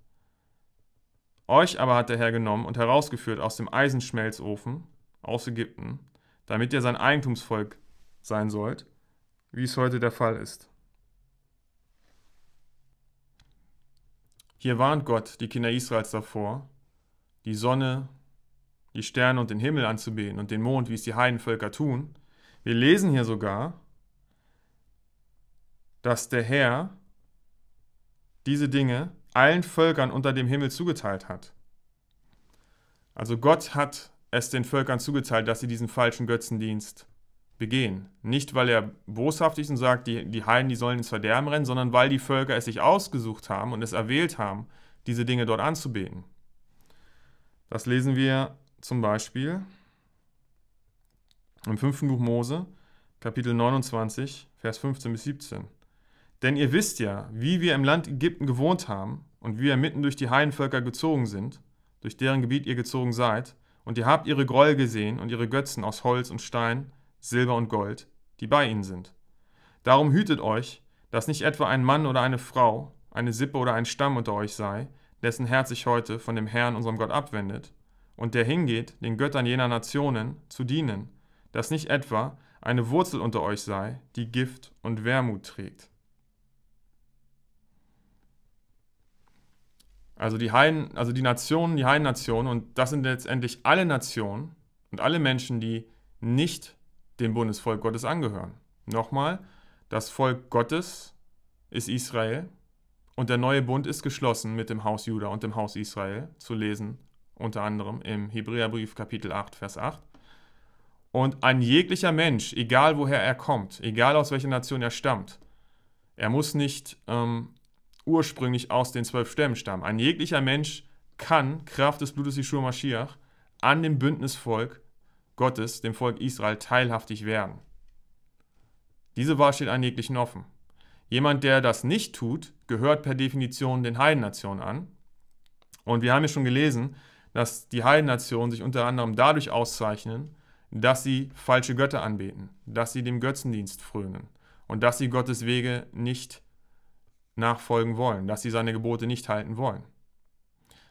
Euch aber hat der Herr genommen und herausgeführt aus dem Eisenschmelzofen, aus Ägypten, damit ihr sein Eigentumsvolk sein sollt, wie es heute der Fall ist. Hier warnt Gott die Kinder Israels davor, die Sonne, die Sterne und den Himmel anzubeten und den Mond, wie es die Heidenvölker tun. Wir lesen hier sogar, dass der Herr diese Dinge allen Völkern unter dem Himmel zugeteilt hat. Also Gott hat es den Völkern zugeteilt, dass sie diesen falschen Götzendienst begehen. Nicht, weil er boshaft ist und sagt, die, die Heiden, die sollen ins Verderben rennen, sondern weil die Völker es sich ausgesucht haben und es erwählt haben, diese Dinge dort anzubeten. Das lesen wir zum Beispiel im fünften Buch Mose, Kapitel 29, Vers 15 bis 17. Denn ihr wisst ja, wie wir im Land Ägypten gewohnt haben und wie wir mitten durch die Heidenvölker gezogen sind, durch deren Gebiet ihr gezogen seid, und ihr habt ihre Gräuel gesehen und ihre Götzen aus Holz und Stein, Silber und Gold, die bei ihnen sind. Darum hütet euch, dass nicht etwa ein Mann oder eine Frau, eine Sippe oder ein Stamm unter euch sei, dessen Herz sich heute von dem Herrn, unserem Gott, abwendet, und der hingeht, den Göttern jener Nationen zu dienen, dass nicht etwa eine Wurzel unter euch sei, die Gift und Wermut trägt. Also die Heiden, also die Nationen, die Heidennationen, und das sind letztendlich alle Nationen und alle Menschen, die nicht dem Bundesvolk Gottes angehören. Nochmal, das Volk Gottes ist Israel und der neue Bund ist geschlossen mit dem Haus Juda und dem Haus Israel, zu lesen unter anderem im Hebräerbrief Kapitel 8, Vers 8. Und ein jeglicher Mensch, egal woher er kommt, egal aus welcher Nation er stammt, er muss nicht ähm, ursprünglich aus den zwölf Stämmen stammen. Ein jeglicher Mensch kann, Kraft des Blutes Yeshua Mashiach, an dem Bündnisvolk Gottes, dem Volk Israel, teilhaftig werden. Diese Wahl steht an jeglichen offen. Jemand, der das nicht tut, gehört per Definition den Heidennationen an. Und wir haben ja schon gelesen, dass die Heidennationen sich unter anderem dadurch auszeichnen, dass sie falsche Götter anbeten, dass sie dem Götzendienst frönen und dass sie Gottes Wege nicht nachfolgen wollen, dass sie seine Gebote nicht halten wollen.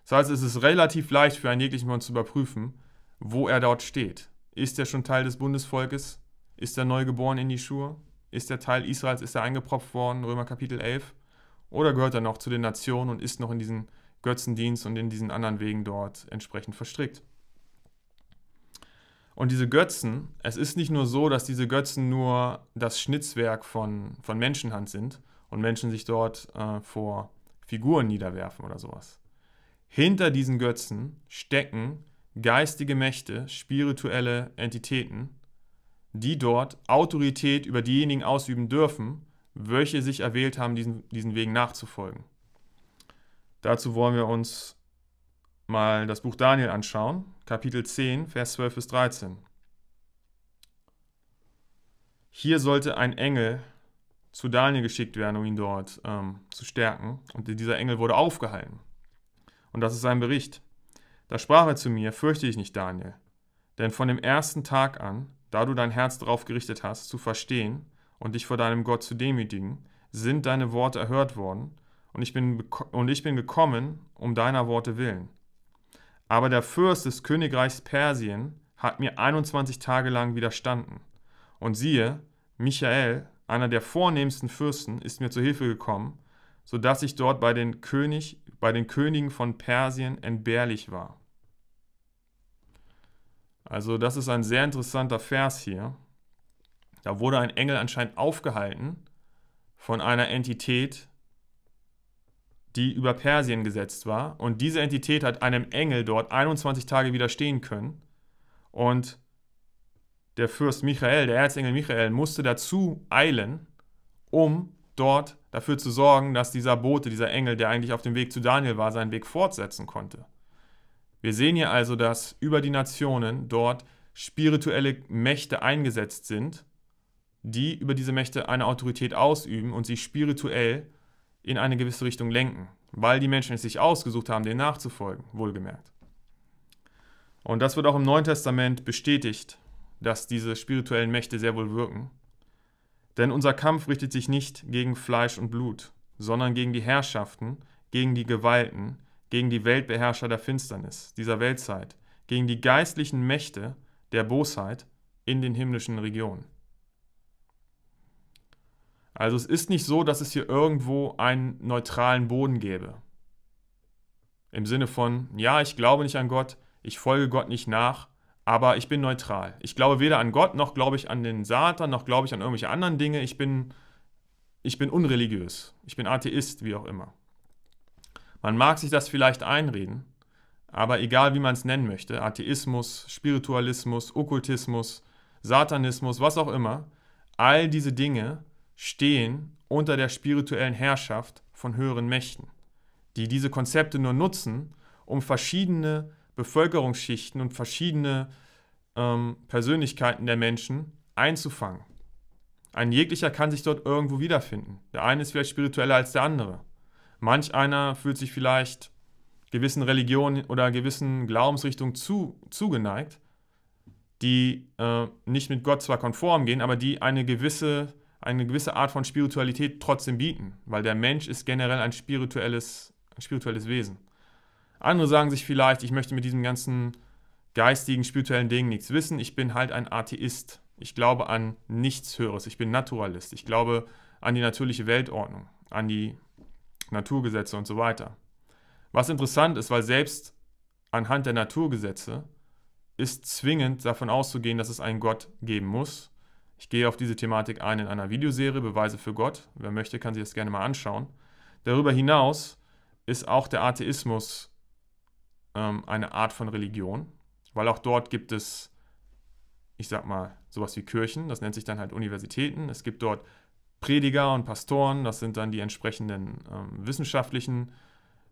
Das heißt, es ist relativ leicht für einen jeglichen von uns zu überprüfen, wo er dort steht. Ist er schon Teil des Bundesvolkes? Ist er neu geboren in die Schuhe? Ist er Teil Israels? Ist er eingepropft worden? Römer Kapitel 11? Oder gehört er noch zu den Nationen und ist noch in diesen Götzendienst und in diesen anderen Wegen dort entsprechend verstrickt. Und diese Götzen, es ist nicht nur so, dass diese Götzen nur das Schnitzwerk von, von Menschenhand sind und Menschen sich dort äh, vor Figuren niederwerfen oder sowas. Hinter diesen Götzen stecken geistige Mächte, spirituelle Entitäten, die dort Autorität über diejenigen ausüben dürfen, welche sich erwählt haben, diesen, diesen Wegen nachzufolgen. Dazu wollen wir uns mal das Buch Daniel anschauen, Kapitel 10, Vers 12 bis 13. Hier sollte ein Engel zu Daniel geschickt werden, um ihn dort ähm, zu stärken. Und dieser Engel wurde aufgehalten. Und das ist sein Bericht. Da sprach er zu mir, fürchte ich nicht, Daniel, denn von dem ersten Tag an, da du dein Herz darauf gerichtet hast, zu verstehen und dich vor deinem Gott zu demütigen, sind deine Worte erhört worden und ich bin, und ich bin gekommen um deiner Worte willen. Aber der Fürst des Königreichs Persien hat mir 21 Tage lang widerstanden. Und siehe, Michael, einer der vornehmsten Fürsten, ist mir zu Hilfe gekommen, so dass ich dort bei den, König, bei den Königen von Persien entbehrlich war. Also das ist ein sehr interessanter Vers hier. Da wurde ein Engel anscheinend aufgehalten von einer Entität, die über Persien gesetzt war. Und diese Entität hat einem Engel dort 21 Tage widerstehen können. Und der Fürst Michael, der Erzengel Michael, musste dazu eilen, um dort dafür zu sorgen, dass dieser Bote, dieser Engel, der eigentlich auf dem Weg zu Daniel war, seinen Weg fortsetzen konnte. Wir sehen hier also, dass über die Nationen dort spirituelle Mächte eingesetzt sind, die über diese Mächte eine Autorität ausüben und sie spirituell in eine gewisse Richtung lenken, weil die Menschen es sich ausgesucht haben, dem nachzufolgen, wohlgemerkt. Und das wird auch im Neuen Testament bestätigt, dass diese spirituellen Mächte sehr wohl wirken. Denn unser Kampf richtet sich nicht gegen Fleisch und Blut, sondern gegen die Herrschaften, gegen die Gewalten, gegen die Weltbeherrscher der Finsternis, dieser Weltzeit, gegen die geistlichen Mächte der Bosheit in den himmlischen Regionen. Also es ist nicht so, dass es hier irgendwo einen neutralen Boden gäbe. Im Sinne von, ja, ich glaube nicht an Gott, ich folge Gott nicht nach, aber ich bin neutral. Ich glaube weder an Gott, noch glaube ich an den Satan, noch glaube ich an irgendwelche anderen Dinge. Ich bin, ich bin unreligiös. Ich bin Atheist, wie auch immer. Man mag sich das vielleicht einreden, aber egal wie man es nennen möchte, Atheismus, Spiritualismus, Okkultismus, Satanismus, was auch immer, all diese Dinge stehen unter der spirituellen Herrschaft von höheren Mächten, die diese Konzepte nur nutzen, um verschiedene Bevölkerungsschichten und verschiedene ähm, Persönlichkeiten der Menschen einzufangen. Ein jeglicher kann sich dort irgendwo wiederfinden. Der eine ist vielleicht spiritueller als der andere. Manch einer fühlt sich vielleicht gewissen Religionen oder gewissen Glaubensrichtungen zu, zugeneigt, die äh, nicht mit Gott zwar konform gehen, aber die eine gewisse eine gewisse Art von Spiritualität trotzdem bieten, weil der Mensch ist generell ein spirituelles, ein spirituelles Wesen. Andere sagen sich vielleicht, ich möchte mit diesem ganzen geistigen, spirituellen Dingen nichts wissen, ich bin halt ein Atheist. Ich glaube an nichts Höheres, ich bin Naturalist, ich glaube an die natürliche Weltordnung, an die Naturgesetze und so weiter. Was interessant ist, weil selbst anhand der Naturgesetze ist zwingend davon auszugehen, dass es einen Gott geben muss ich gehe auf diese Thematik ein in einer Videoserie Beweise für Gott. Wer möchte, kann sich das gerne mal anschauen. Darüber hinaus ist auch der Atheismus ähm, eine Art von Religion, weil auch dort gibt es, ich sag mal, sowas wie Kirchen, das nennt sich dann halt Universitäten. Es gibt dort Prediger und Pastoren, das sind dann die entsprechenden ähm, wissenschaftlichen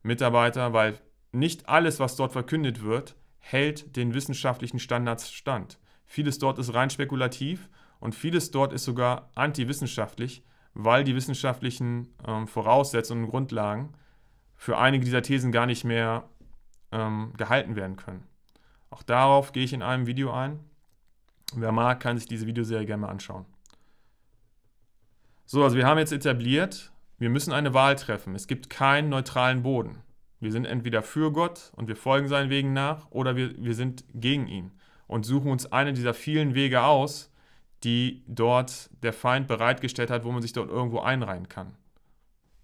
Mitarbeiter, weil nicht alles, was dort verkündet wird, hält den wissenschaftlichen Standards stand. Vieles dort ist rein spekulativ und vieles dort ist sogar antiwissenschaftlich, weil die wissenschaftlichen ähm, Voraussetzungen und Grundlagen für einige dieser Thesen gar nicht mehr ähm, gehalten werden können. Auch darauf gehe ich in einem Video ein. Wer mag, kann sich diese Videoserie gerne mal anschauen. So, also wir haben jetzt etabliert, wir müssen eine Wahl treffen. Es gibt keinen neutralen Boden. Wir sind entweder für Gott und wir folgen seinen Wegen nach oder wir, wir sind gegen ihn und suchen uns einen dieser vielen Wege aus, die dort der Feind bereitgestellt hat, wo man sich dort irgendwo einreihen kann.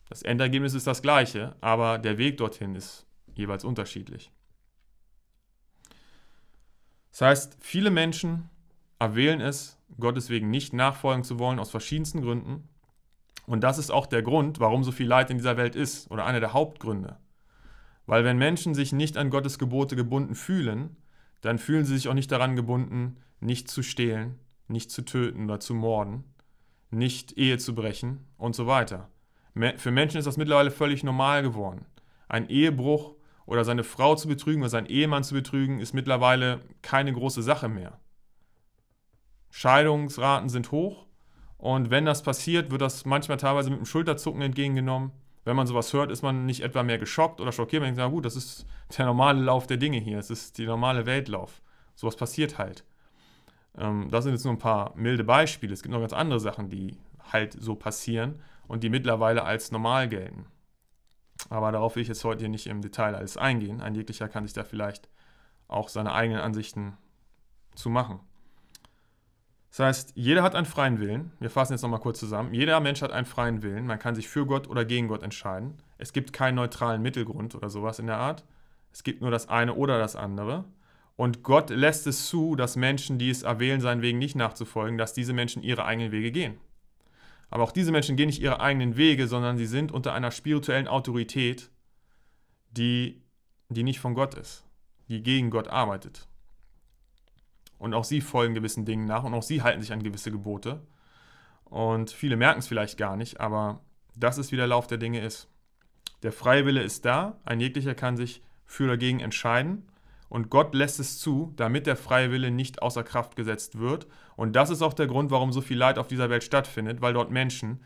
Das Endergebnis ist das gleiche, aber der Weg dorthin ist jeweils unterschiedlich. Das heißt, viele Menschen erwählen es, Gottes wegen nicht nachfolgen zu wollen, aus verschiedensten Gründen. Und das ist auch der Grund, warum so viel Leid in dieser Welt ist, oder einer der Hauptgründe. Weil wenn Menschen sich nicht an Gottes Gebote gebunden fühlen, dann fühlen sie sich auch nicht daran gebunden, nicht zu stehlen, nicht zu töten oder zu morden, nicht Ehe zu brechen und so weiter. Für Menschen ist das mittlerweile völlig normal geworden. Ein Ehebruch oder seine Frau zu betrügen oder seinen Ehemann zu betrügen ist mittlerweile keine große Sache mehr. Scheidungsraten sind hoch und wenn das passiert, wird das manchmal teilweise mit einem Schulterzucken entgegengenommen. Wenn man sowas hört, ist man nicht etwa mehr geschockt oder schockiert, man denkt, na gut, das ist der normale Lauf der Dinge hier, es ist der normale Weltlauf. Sowas passiert halt. Ähm, das sind jetzt nur ein paar milde Beispiele. Es gibt noch ganz andere Sachen, die halt so passieren und die mittlerweile als normal gelten. Aber darauf will ich jetzt heute hier nicht im Detail alles eingehen. Ein jeglicher kann sich da vielleicht auch seine eigenen Ansichten zu machen. Das heißt, jeder hat einen freien Willen. Wir fassen jetzt nochmal kurz zusammen. Jeder Mensch hat einen freien Willen. Man kann sich für Gott oder gegen Gott entscheiden. Es gibt keinen neutralen Mittelgrund oder sowas in der Art. Es gibt nur das eine oder das andere. Und Gott lässt es zu, dass Menschen, die es erwählen, seinen Wegen nicht nachzufolgen, dass diese Menschen ihre eigenen Wege gehen. Aber auch diese Menschen gehen nicht ihre eigenen Wege, sondern sie sind unter einer spirituellen Autorität, die, die nicht von Gott ist, die gegen Gott arbeitet. Und auch sie folgen gewissen Dingen nach und auch sie halten sich an gewisse Gebote. Und viele merken es vielleicht gar nicht, aber das ist, wie der Lauf der Dinge ist. Der Freiwille ist da, ein jeglicher kann sich für oder gegen entscheiden und Gott lässt es zu, damit der freie Wille nicht außer Kraft gesetzt wird. Und das ist auch der Grund, warum so viel Leid auf dieser Welt stattfindet, weil dort Menschen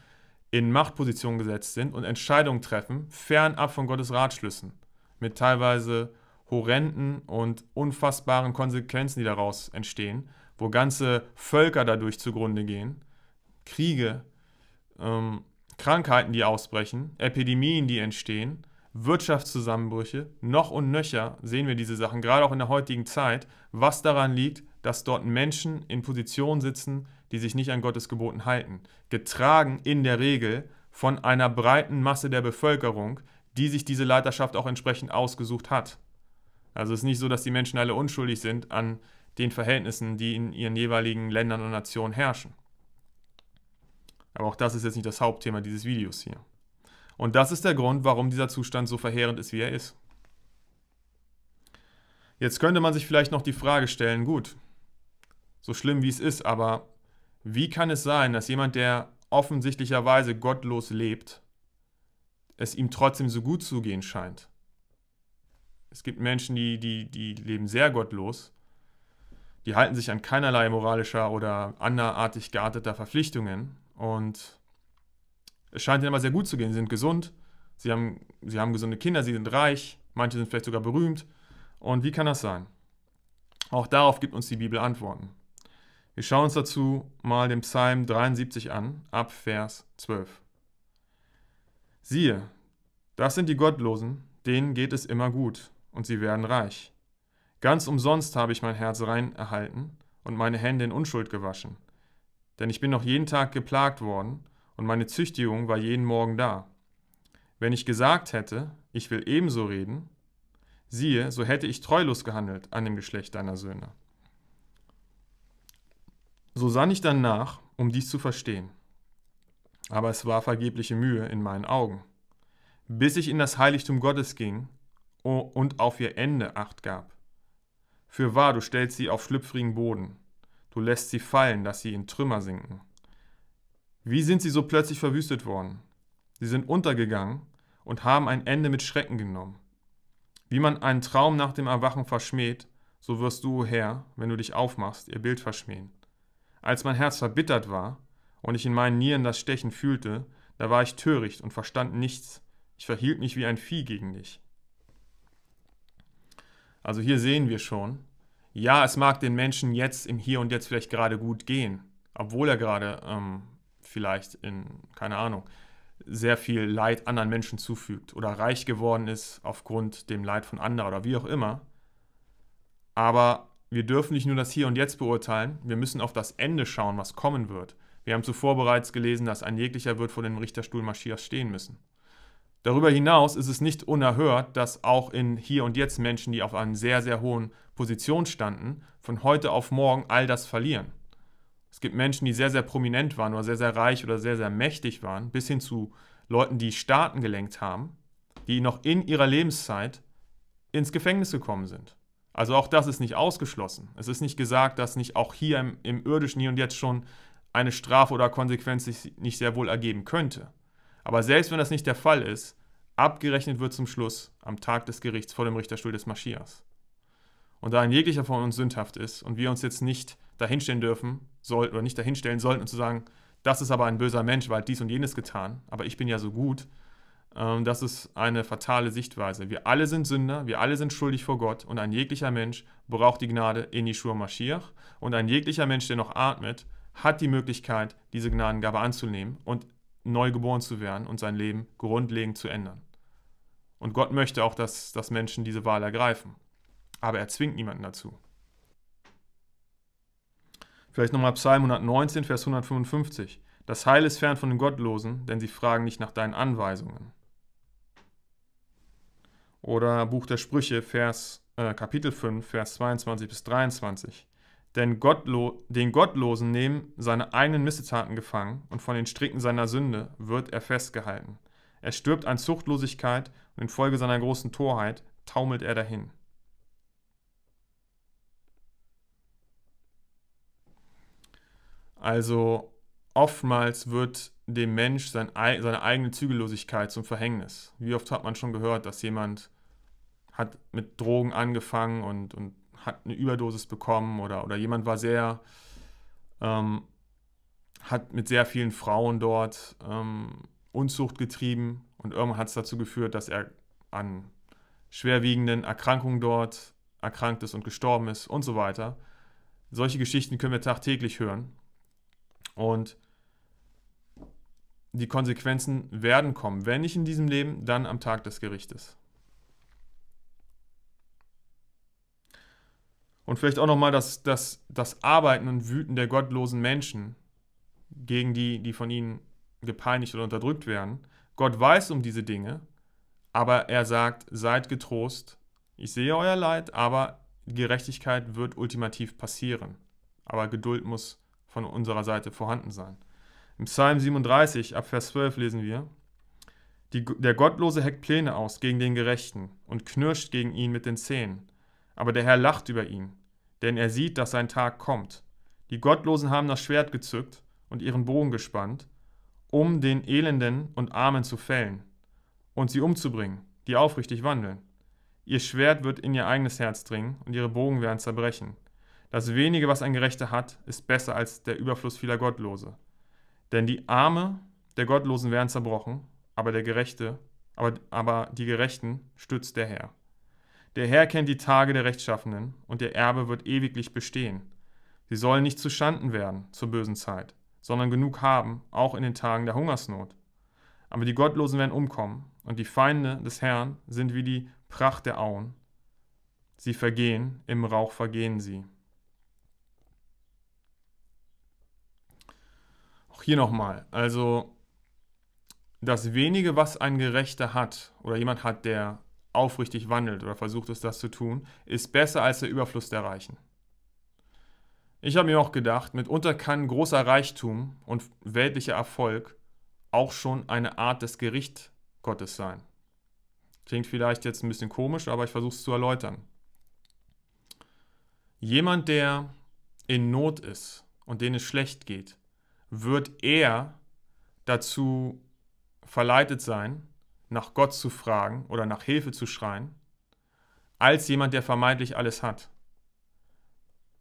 in Machtpositionen gesetzt sind und Entscheidungen treffen, fernab von Gottes Ratschlüssen, mit teilweise horrenden und unfassbaren Konsequenzen, die daraus entstehen, wo ganze Völker dadurch zugrunde gehen, Kriege, ähm, Krankheiten, die ausbrechen, Epidemien, die entstehen Wirtschaftszusammenbrüche, noch und nöcher sehen wir diese Sachen, gerade auch in der heutigen Zeit, was daran liegt, dass dort Menschen in Positionen sitzen, die sich nicht an Gottes Geboten halten. Getragen in der Regel von einer breiten Masse der Bevölkerung, die sich diese Leiterschaft auch entsprechend ausgesucht hat. Also es ist nicht so, dass die Menschen alle unschuldig sind an den Verhältnissen, die in ihren jeweiligen Ländern und Nationen herrschen. Aber auch das ist jetzt nicht das Hauptthema dieses Videos hier. Und das ist der Grund, warum dieser Zustand so verheerend ist, wie er ist. Jetzt könnte man sich vielleicht noch die Frage stellen, gut, so schlimm wie es ist, aber wie kann es sein, dass jemand, der offensichtlicherweise gottlos lebt, es ihm trotzdem so gut zugehen scheint? Es gibt Menschen, die, die, die leben sehr gottlos, die halten sich an keinerlei moralischer oder anderartig gearteter Verpflichtungen und es scheint ihnen aber sehr gut zu gehen. Sie sind gesund, sie haben, sie haben gesunde Kinder, sie sind reich, manche sind vielleicht sogar berühmt. Und wie kann das sein? Auch darauf gibt uns die Bibel Antworten. Wir schauen uns dazu mal den Psalm 73 an, ab Vers 12. Siehe, das sind die Gottlosen, denen geht es immer gut, und sie werden reich. Ganz umsonst habe ich mein Herz rein erhalten und meine Hände in Unschuld gewaschen. Denn ich bin noch jeden Tag geplagt worden und meine Züchtigung war jeden Morgen da. Wenn ich gesagt hätte, ich will ebenso reden, siehe, so hätte ich treulos gehandelt an dem Geschlecht deiner Söhne. So sann ich dann nach, um dies zu verstehen. Aber es war vergebliche Mühe in meinen Augen, bis ich in das Heiligtum Gottes ging und auf ihr Ende acht gab. Fürwahr, du stellst sie auf schlüpfrigen Boden, du lässt sie fallen, dass sie in Trümmer sinken. Wie sind sie so plötzlich verwüstet worden? Sie sind untergegangen und haben ein Ende mit Schrecken genommen. Wie man einen Traum nach dem Erwachen verschmäht, so wirst du, Herr, wenn du dich aufmachst, ihr Bild verschmähen. Als mein Herz verbittert war und ich in meinen Nieren das Stechen fühlte, da war ich töricht und verstand nichts. Ich verhielt mich wie ein Vieh gegen dich. Also hier sehen wir schon, ja, es mag den Menschen jetzt im Hier und Jetzt vielleicht gerade gut gehen, obwohl er gerade ähm, vielleicht in, keine Ahnung, sehr viel Leid anderen Menschen zufügt oder reich geworden ist aufgrund dem Leid von anderen oder wie auch immer. Aber wir dürfen nicht nur das Hier und Jetzt beurteilen, wir müssen auf das Ende schauen, was kommen wird. Wir haben zuvor bereits gelesen, dass ein jeglicher wird vor dem Richterstuhl Maschias stehen müssen. Darüber hinaus ist es nicht unerhört, dass auch in Hier und Jetzt Menschen, die auf einer sehr, sehr hohen Position standen, von heute auf morgen all das verlieren. Es gibt Menschen, die sehr, sehr prominent waren oder sehr, sehr reich oder sehr, sehr mächtig waren, bis hin zu Leuten, die Staaten gelenkt haben, die noch in ihrer Lebenszeit ins Gefängnis gekommen sind. Also auch das ist nicht ausgeschlossen. Es ist nicht gesagt, dass nicht auch hier im, im irdischen Hier und Jetzt schon eine Strafe oder Konsequenz sich nicht sehr wohl ergeben könnte. Aber selbst wenn das nicht der Fall ist, abgerechnet wird zum Schluss am Tag des Gerichts vor dem Richterstuhl des Maschias und da ein jeglicher von uns sündhaft ist und wir uns jetzt nicht dahinstellen dürfen sollten oder nicht dahinstellen sollten und zu sagen, das ist aber ein böser Mensch, weil dies und jenes getan, aber ich bin ja so gut, ähm, das ist eine fatale Sichtweise. Wir alle sind Sünder, wir alle sind schuldig vor Gott und ein jeglicher Mensch braucht die Gnade in die Yeshua Mashiach und ein jeglicher Mensch, der noch atmet, hat die Möglichkeit, diese Gnadengabe anzunehmen und neu geboren zu werden und sein Leben grundlegend zu ändern. Und Gott möchte auch, dass, dass Menschen diese Wahl ergreifen aber er zwingt niemanden dazu. Vielleicht nochmal Psalm 119, Vers 155. Das Heil ist fern von den Gottlosen, denn sie fragen nicht nach deinen Anweisungen. Oder Buch der Sprüche, Vers, äh, Kapitel 5, Vers 22 bis 23. Denn Gottlo den Gottlosen nehmen seine eigenen Missetaten gefangen und von den Stricken seiner Sünde wird er festgehalten. Er stirbt an Zuchtlosigkeit und infolge seiner großen Torheit taumelt er dahin. Also oftmals wird dem Mensch sein, seine eigene Zügellosigkeit zum Verhängnis. Wie oft hat man schon gehört, dass jemand hat mit Drogen angefangen und, und hat eine Überdosis bekommen oder, oder jemand war sehr, ähm, hat mit sehr vielen Frauen dort ähm, Unzucht getrieben und irgendwann hat es dazu geführt, dass er an schwerwiegenden Erkrankungen dort erkrankt ist und gestorben ist und so weiter. Solche Geschichten können wir tagtäglich hören und die Konsequenzen werden kommen. Wenn nicht in diesem Leben, dann am Tag des Gerichtes. Und vielleicht auch nochmal das, das, das Arbeiten und Wüten der gottlosen Menschen gegen die, die von ihnen gepeinigt oder unterdrückt werden. Gott weiß um diese Dinge, aber er sagt, seid getrost, ich sehe euer Leid, aber Gerechtigkeit wird ultimativ passieren. Aber Geduld muss von unserer Seite vorhanden sein. Im Psalm 37 ab Vers 12 lesen wir, die, der Gottlose heckt Pläne aus gegen den Gerechten und knirscht gegen ihn mit den Zähnen. Aber der Herr lacht über ihn, denn er sieht, dass sein Tag kommt. Die Gottlosen haben das Schwert gezückt und ihren Bogen gespannt, um den Elenden und Armen zu fällen und sie umzubringen, die aufrichtig wandeln. Ihr Schwert wird in ihr eigenes Herz dringen und ihre Bogen werden zerbrechen. Das wenige, was ein Gerechter hat, ist besser als der Überfluss vieler Gottlose. Denn die Arme der Gottlosen werden zerbrochen, aber der Gerechte, aber, aber die Gerechten stützt der Herr. Der Herr kennt die Tage der Rechtschaffenen, und ihr Erbe wird ewiglich bestehen. Sie sollen nicht zu Schanden werden zur bösen Zeit, sondern genug haben, auch in den Tagen der Hungersnot. Aber die Gottlosen werden umkommen, und die Feinde des Herrn sind wie die Pracht der Auen. Sie vergehen, im Rauch vergehen sie. Auch hier nochmal. Also das wenige, was ein Gerechter hat oder jemand hat, der aufrichtig wandelt oder versucht es, das zu tun, ist besser als der Überfluss der Reichen. Ich habe mir auch gedacht, mitunter kann großer Reichtum und weltlicher Erfolg auch schon eine Art des Gericht Gottes sein. Klingt vielleicht jetzt ein bisschen komisch, aber ich versuche es zu erläutern. Jemand, der in Not ist und denen es schlecht geht, wird er dazu verleitet sein, nach Gott zu fragen oder nach Hilfe zu schreien, als jemand, der vermeintlich alles hat.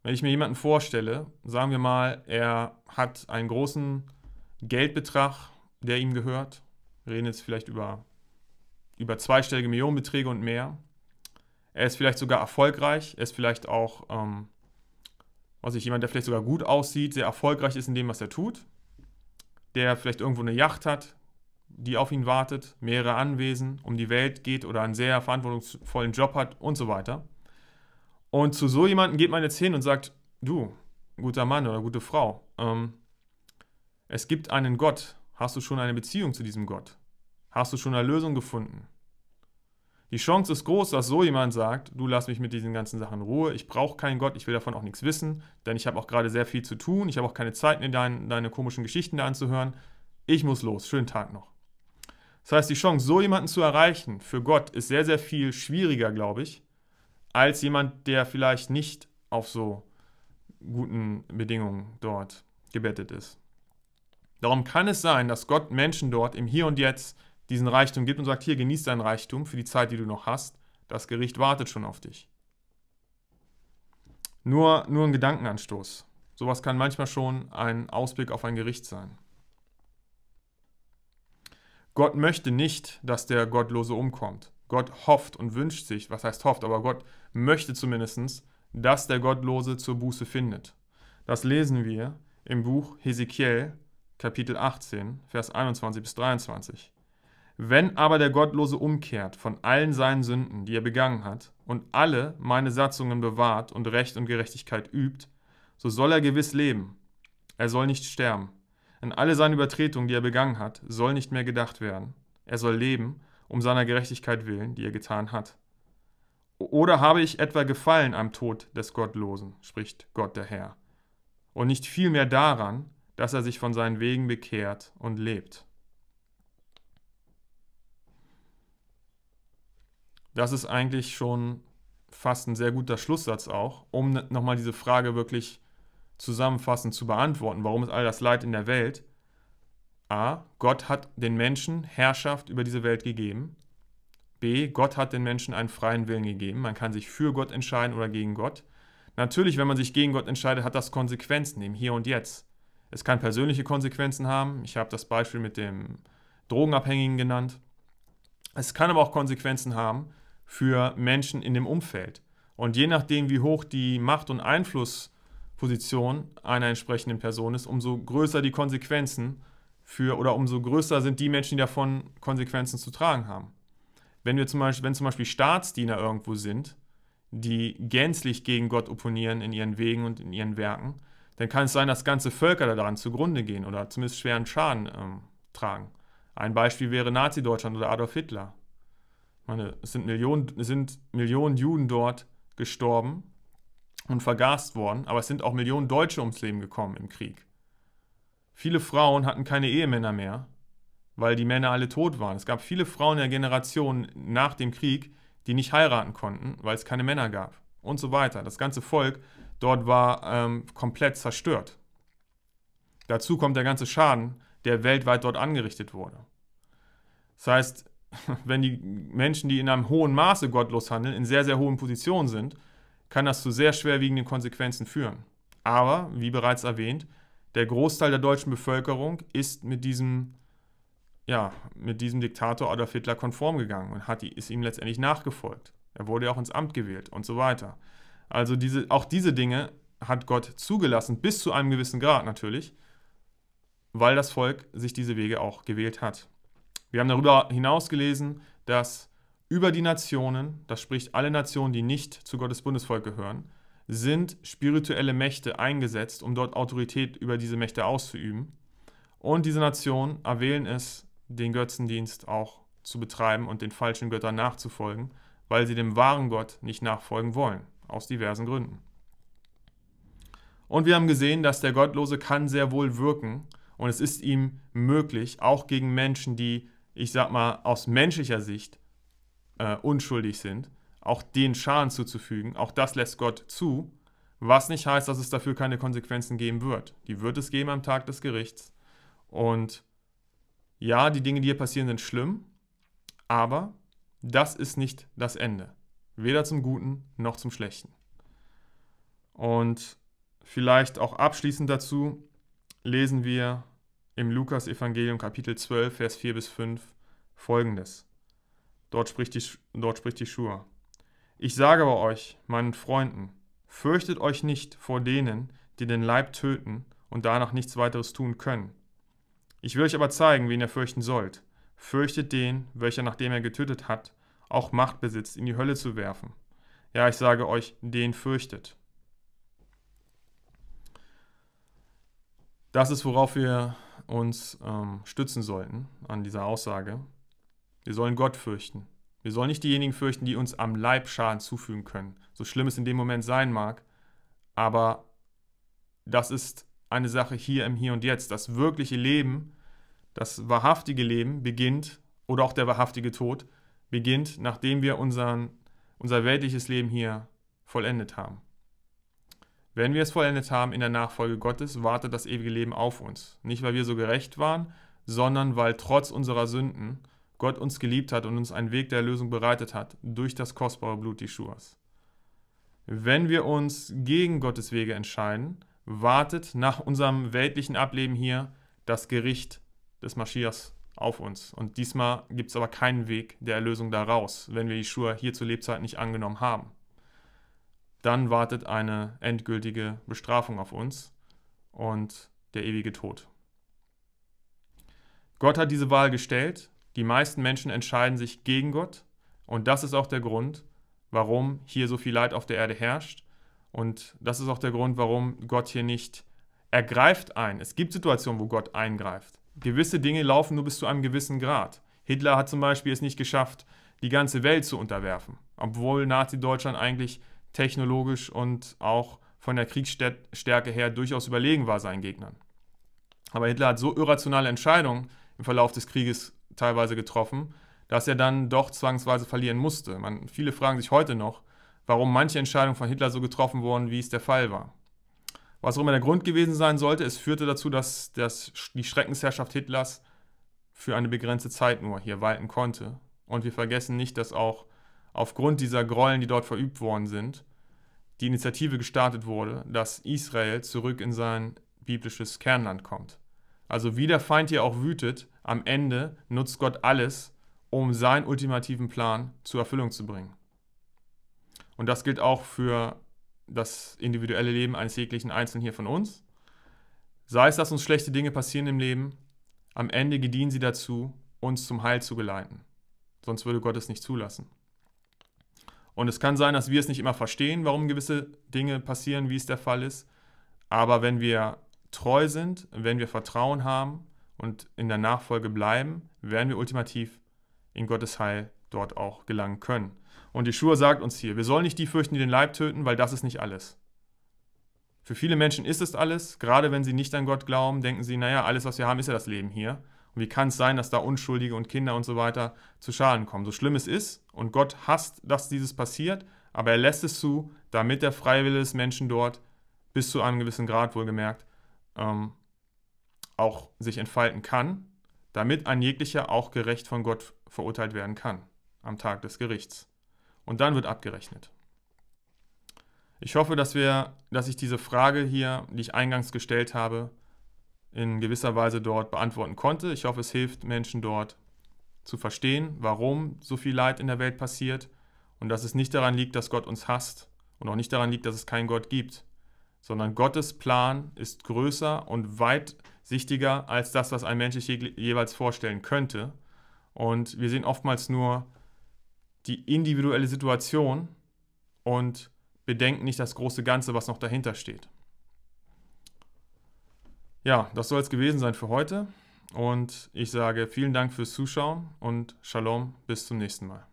Wenn ich mir jemanden vorstelle, sagen wir mal, er hat einen großen Geldbetrag, der ihm gehört, wir reden jetzt vielleicht über, über zweistellige Millionenbeträge und mehr, er ist vielleicht sogar erfolgreich, er ist vielleicht auch ähm, was ich jemand, der vielleicht sogar gut aussieht, sehr erfolgreich ist in dem, was er tut, der vielleicht irgendwo eine Yacht hat, die auf ihn wartet, mehrere Anwesen, um die Welt geht oder einen sehr verantwortungsvollen Job hat und so weiter. Und zu so jemandem geht man jetzt hin und sagt, du, guter Mann oder gute Frau, ähm, es gibt einen Gott. Hast du schon eine Beziehung zu diesem Gott? Hast du schon eine Lösung gefunden? Die Chance ist groß, dass so jemand sagt, du lass mich mit diesen ganzen Sachen in Ruhe, ich brauche keinen Gott, ich will davon auch nichts wissen, denn ich habe auch gerade sehr viel zu tun, ich habe auch keine Zeit, mir dein, deine komischen Geschichten da anzuhören. Ich muss los, schönen Tag noch. Das heißt, die Chance, so jemanden zu erreichen für Gott, ist sehr, sehr viel schwieriger, glaube ich, als jemand, der vielleicht nicht auf so guten Bedingungen dort gebettet ist. Darum kann es sein, dass Gott Menschen dort im Hier und Jetzt diesen Reichtum gibt und sagt, hier genieß dein Reichtum für die Zeit, die du noch hast, das Gericht wartet schon auf dich. Nur, nur ein Gedankenanstoß. Sowas kann manchmal schon ein Ausblick auf ein Gericht sein. Gott möchte nicht, dass der Gottlose umkommt. Gott hofft und wünscht sich, was heißt hofft, aber Gott möchte zumindest, dass der Gottlose zur Buße findet. Das lesen wir im Buch Hesekiel, Kapitel 18, Vers 21 bis 23. Wenn aber der Gottlose umkehrt von allen seinen Sünden, die er begangen hat, und alle meine Satzungen bewahrt und Recht und Gerechtigkeit übt, so soll er gewiss leben. Er soll nicht sterben. An alle seine Übertretungen, die er begangen hat, soll nicht mehr gedacht werden. Er soll leben, um seiner Gerechtigkeit willen, die er getan hat. Oder habe ich etwa gefallen am Tod des Gottlosen, spricht Gott der Herr, und nicht vielmehr daran, dass er sich von seinen Wegen bekehrt und lebt. Das ist eigentlich schon fast ein sehr guter Schlusssatz auch, um nochmal diese Frage wirklich zusammenfassend zu beantworten. Warum ist all das Leid in der Welt? A. Gott hat den Menschen Herrschaft über diese Welt gegeben. B. Gott hat den Menschen einen freien Willen gegeben. Man kann sich für Gott entscheiden oder gegen Gott. Natürlich, wenn man sich gegen Gott entscheidet, hat das Konsequenzen im Hier und Jetzt. Es kann persönliche Konsequenzen haben. Ich habe das Beispiel mit dem Drogenabhängigen genannt. Es kann aber auch Konsequenzen haben, für Menschen in dem Umfeld. Und je nachdem, wie hoch die Macht- und Einflussposition einer entsprechenden Person ist, umso größer die Konsequenzen für oder umso größer sind die Menschen, die davon Konsequenzen zu tragen haben. Wenn wir zum Beispiel, wenn zum Beispiel Staatsdiener irgendwo sind, die gänzlich gegen Gott opponieren in ihren Wegen und in ihren Werken, dann kann es sein, dass ganze Völker daran zugrunde gehen oder zumindest schweren Schaden ähm, tragen. Ein Beispiel wäre Nazi-Deutschland oder Adolf Hitler meine, es sind Millionen, sind Millionen Juden dort gestorben und vergast worden, aber es sind auch Millionen Deutsche ums Leben gekommen im Krieg. Viele Frauen hatten keine Ehemänner mehr, weil die Männer alle tot waren. Es gab viele Frauen der Generation nach dem Krieg, die nicht heiraten konnten, weil es keine Männer gab und so weiter. Das ganze Volk dort war ähm, komplett zerstört. Dazu kommt der ganze Schaden, der weltweit dort angerichtet wurde. Das heißt, wenn die Menschen, die in einem hohen Maße gottlos handeln, in sehr, sehr hohen Positionen sind, kann das zu sehr schwerwiegenden Konsequenzen führen. Aber, wie bereits erwähnt, der Großteil der deutschen Bevölkerung ist mit diesem, ja, mit diesem Diktator Adolf Hitler konform gegangen und hat, ist ihm letztendlich nachgefolgt. Er wurde ja auch ins Amt gewählt und so weiter. Also diese, auch diese Dinge hat Gott zugelassen, bis zu einem gewissen Grad natürlich, weil das Volk sich diese Wege auch gewählt hat. Wir haben darüber hinaus gelesen, dass über die Nationen, das spricht alle Nationen, die nicht zu Gottes Bundesvolk gehören, sind spirituelle Mächte eingesetzt, um dort Autorität über diese Mächte auszuüben. Und diese Nationen erwählen es, den Götzendienst auch zu betreiben und den falschen Göttern nachzufolgen, weil sie dem wahren Gott nicht nachfolgen wollen, aus diversen Gründen. Und wir haben gesehen, dass der Gottlose kann sehr wohl wirken und es ist ihm möglich, auch gegen Menschen, die ich sag mal, aus menschlicher Sicht äh, unschuldig sind, auch den Schaden zuzufügen, auch das lässt Gott zu, was nicht heißt, dass es dafür keine Konsequenzen geben wird. Die wird es geben am Tag des Gerichts. Und ja, die Dinge, die hier passieren, sind schlimm, aber das ist nicht das Ende. Weder zum Guten noch zum Schlechten. Und vielleicht auch abschließend dazu lesen wir im Lukas Evangelium Kapitel 12, Vers 4 bis 5 folgendes. Dort spricht die, dort spricht die Schur. Ich sage bei euch, meinen Freunden, fürchtet euch nicht vor denen, die den Leib töten und danach nichts weiteres tun können. Ich will euch aber zeigen, wen ihr fürchten sollt. Fürchtet den, welcher nachdem er getötet hat, auch Macht besitzt, in die Hölle zu werfen. Ja, ich sage euch, den fürchtet. Das ist, worauf wir uns ähm, stützen sollten an dieser Aussage. Wir sollen Gott fürchten. Wir sollen nicht diejenigen fürchten, die uns am Leib Schaden zufügen können. So schlimm es in dem Moment sein mag, aber das ist eine Sache hier im Hier und Jetzt. Das wirkliche Leben, das wahrhaftige Leben beginnt, oder auch der wahrhaftige Tod beginnt, nachdem wir unseren, unser weltliches Leben hier vollendet haben. Wenn wir es vollendet haben in der Nachfolge Gottes, wartet das ewige Leben auf uns. Nicht, weil wir so gerecht waren, sondern weil trotz unserer Sünden Gott uns geliebt hat und uns einen Weg der Erlösung bereitet hat, durch das kostbare Blut Jeschuas. Wenn wir uns gegen Gottes Wege entscheiden, wartet nach unserem weltlichen Ableben hier das Gericht des Maschias auf uns. Und diesmal gibt es aber keinen Weg der Erlösung daraus, wenn wir Jeschua hier zu Lebzeiten nicht angenommen haben dann wartet eine endgültige Bestrafung auf uns und der ewige Tod. Gott hat diese Wahl gestellt. Die meisten Menschen entscheiden sich gegen Gott. Und das ist auch der Grund, warum hier so viel Leid auf der Erde herrscht. Und das ist auch der Grund, warum Gott hier nicht ergreift ein. Es gibt Situationen, wo Gott eingreift. Gewisse Dinge laufen nur bis zu einem gewissen Grad. Hitler hat zum Beispiel es nicht geschafft, die ganze Welt zu unterwerfen, obwohl Nazi-Deutschland eigentlich technologisch und auch von der Kriegsstärke her durchaus überlegen war seinen Gegnern. Aber Hitler hat so irrationale Entscheidungen im Verlauf des Krieges teilweise getroffen, dass er dann doch zwangsweise verlieren musste. Man, viele fragen sich heute noch, warum manche Entscheidungen von Hitler so getroffen wurden, wie es der Fall war. Was auch immer der Grund gewesen sein sollte, es führte dazu, dass, dass die Schreckensherrschaft Hitlers für eine begrenzte Zeit nur hier walten konnte. Und wir vergessen nicht, dass auch aufgrund dieser Grollen, die dort verübt worden sind, die Initiative gestartet wurde, dass Israel zurück in sein biblisches Kernland kommt. Also wie der Feind hier auch wütet, am Ende nutzt Gott alles, um seinen ultimativen Plan zur Erfüllung zu bringen. Und das gilt auch für das individuelle Leben eines jeglichen Einzelnen hier von uns. Sei es, dass uns schlechte Dinge passieren im Leben, am Ende gedienen sie dazu, uns zum Heil zu geleiten. Sonst würde Gott es nicht zulassen. Und es kann sein, dass wir es nicht immer verstehen, warum gewisse Dinge passieren, wie es der Fall ist. Aber wenn wir treu sind, wenn wir Vertrauen haben und in der Nachfolge bleiben, werden wir ultimativ in Gottes Heil dort auch gelangen können. Und die Schuhe sagt uns hier, wir sollen nicht die fürchten, die den Leib töten, weil das ist nicht alles. Für viele Menschen ist es alles, gerade wenn sie nicht an Gott glauben, denken sie, naja, alles, was wir haben, ist ja das Leben hier. Und wie kann es sein, dass da Unschuldige und Kinder und so weiter zu Schaden kommen? So schlimm es ist und Gott hasst, dass dieses passiert, aber er lässt es zu, damit der Freiwille des Menschen dort bis zu einem gewissen Grad wohlgemerkt ähm, auch sich entfalten kann, damit ein jeglicher auch gerecht von Gott verurteilt werden kann am Tag des Gerichts. Und dann wird abgerechnet. Ich hoffe, dass wir, dass ich diese Frage hier, die ich eingangs gestellt habe, in gewisser Weise dort beantworten konnte. Ich hoffe, es hilft Menschen dort zu verstehen, warum so viel Leid in der Welt passiert und dass es nicht daran liegt, dass Gott uns hasst und auch nicht daran liegt, dass es keinen Gott gibt, sondern Gottes Plan ist größer und weitsichtiger als das, was ein Mensch sich je jeweils vorstellen könnte. Und wir sehen oftmals nur die individuelle Situation und bedenken nicht das große Ganze, was noch dahinter steht. Ja, das soll es gewesen sein für heute. Und ich sage vielen Dank fürs Zuschauen und Shalom, bis zum nächsten Mal.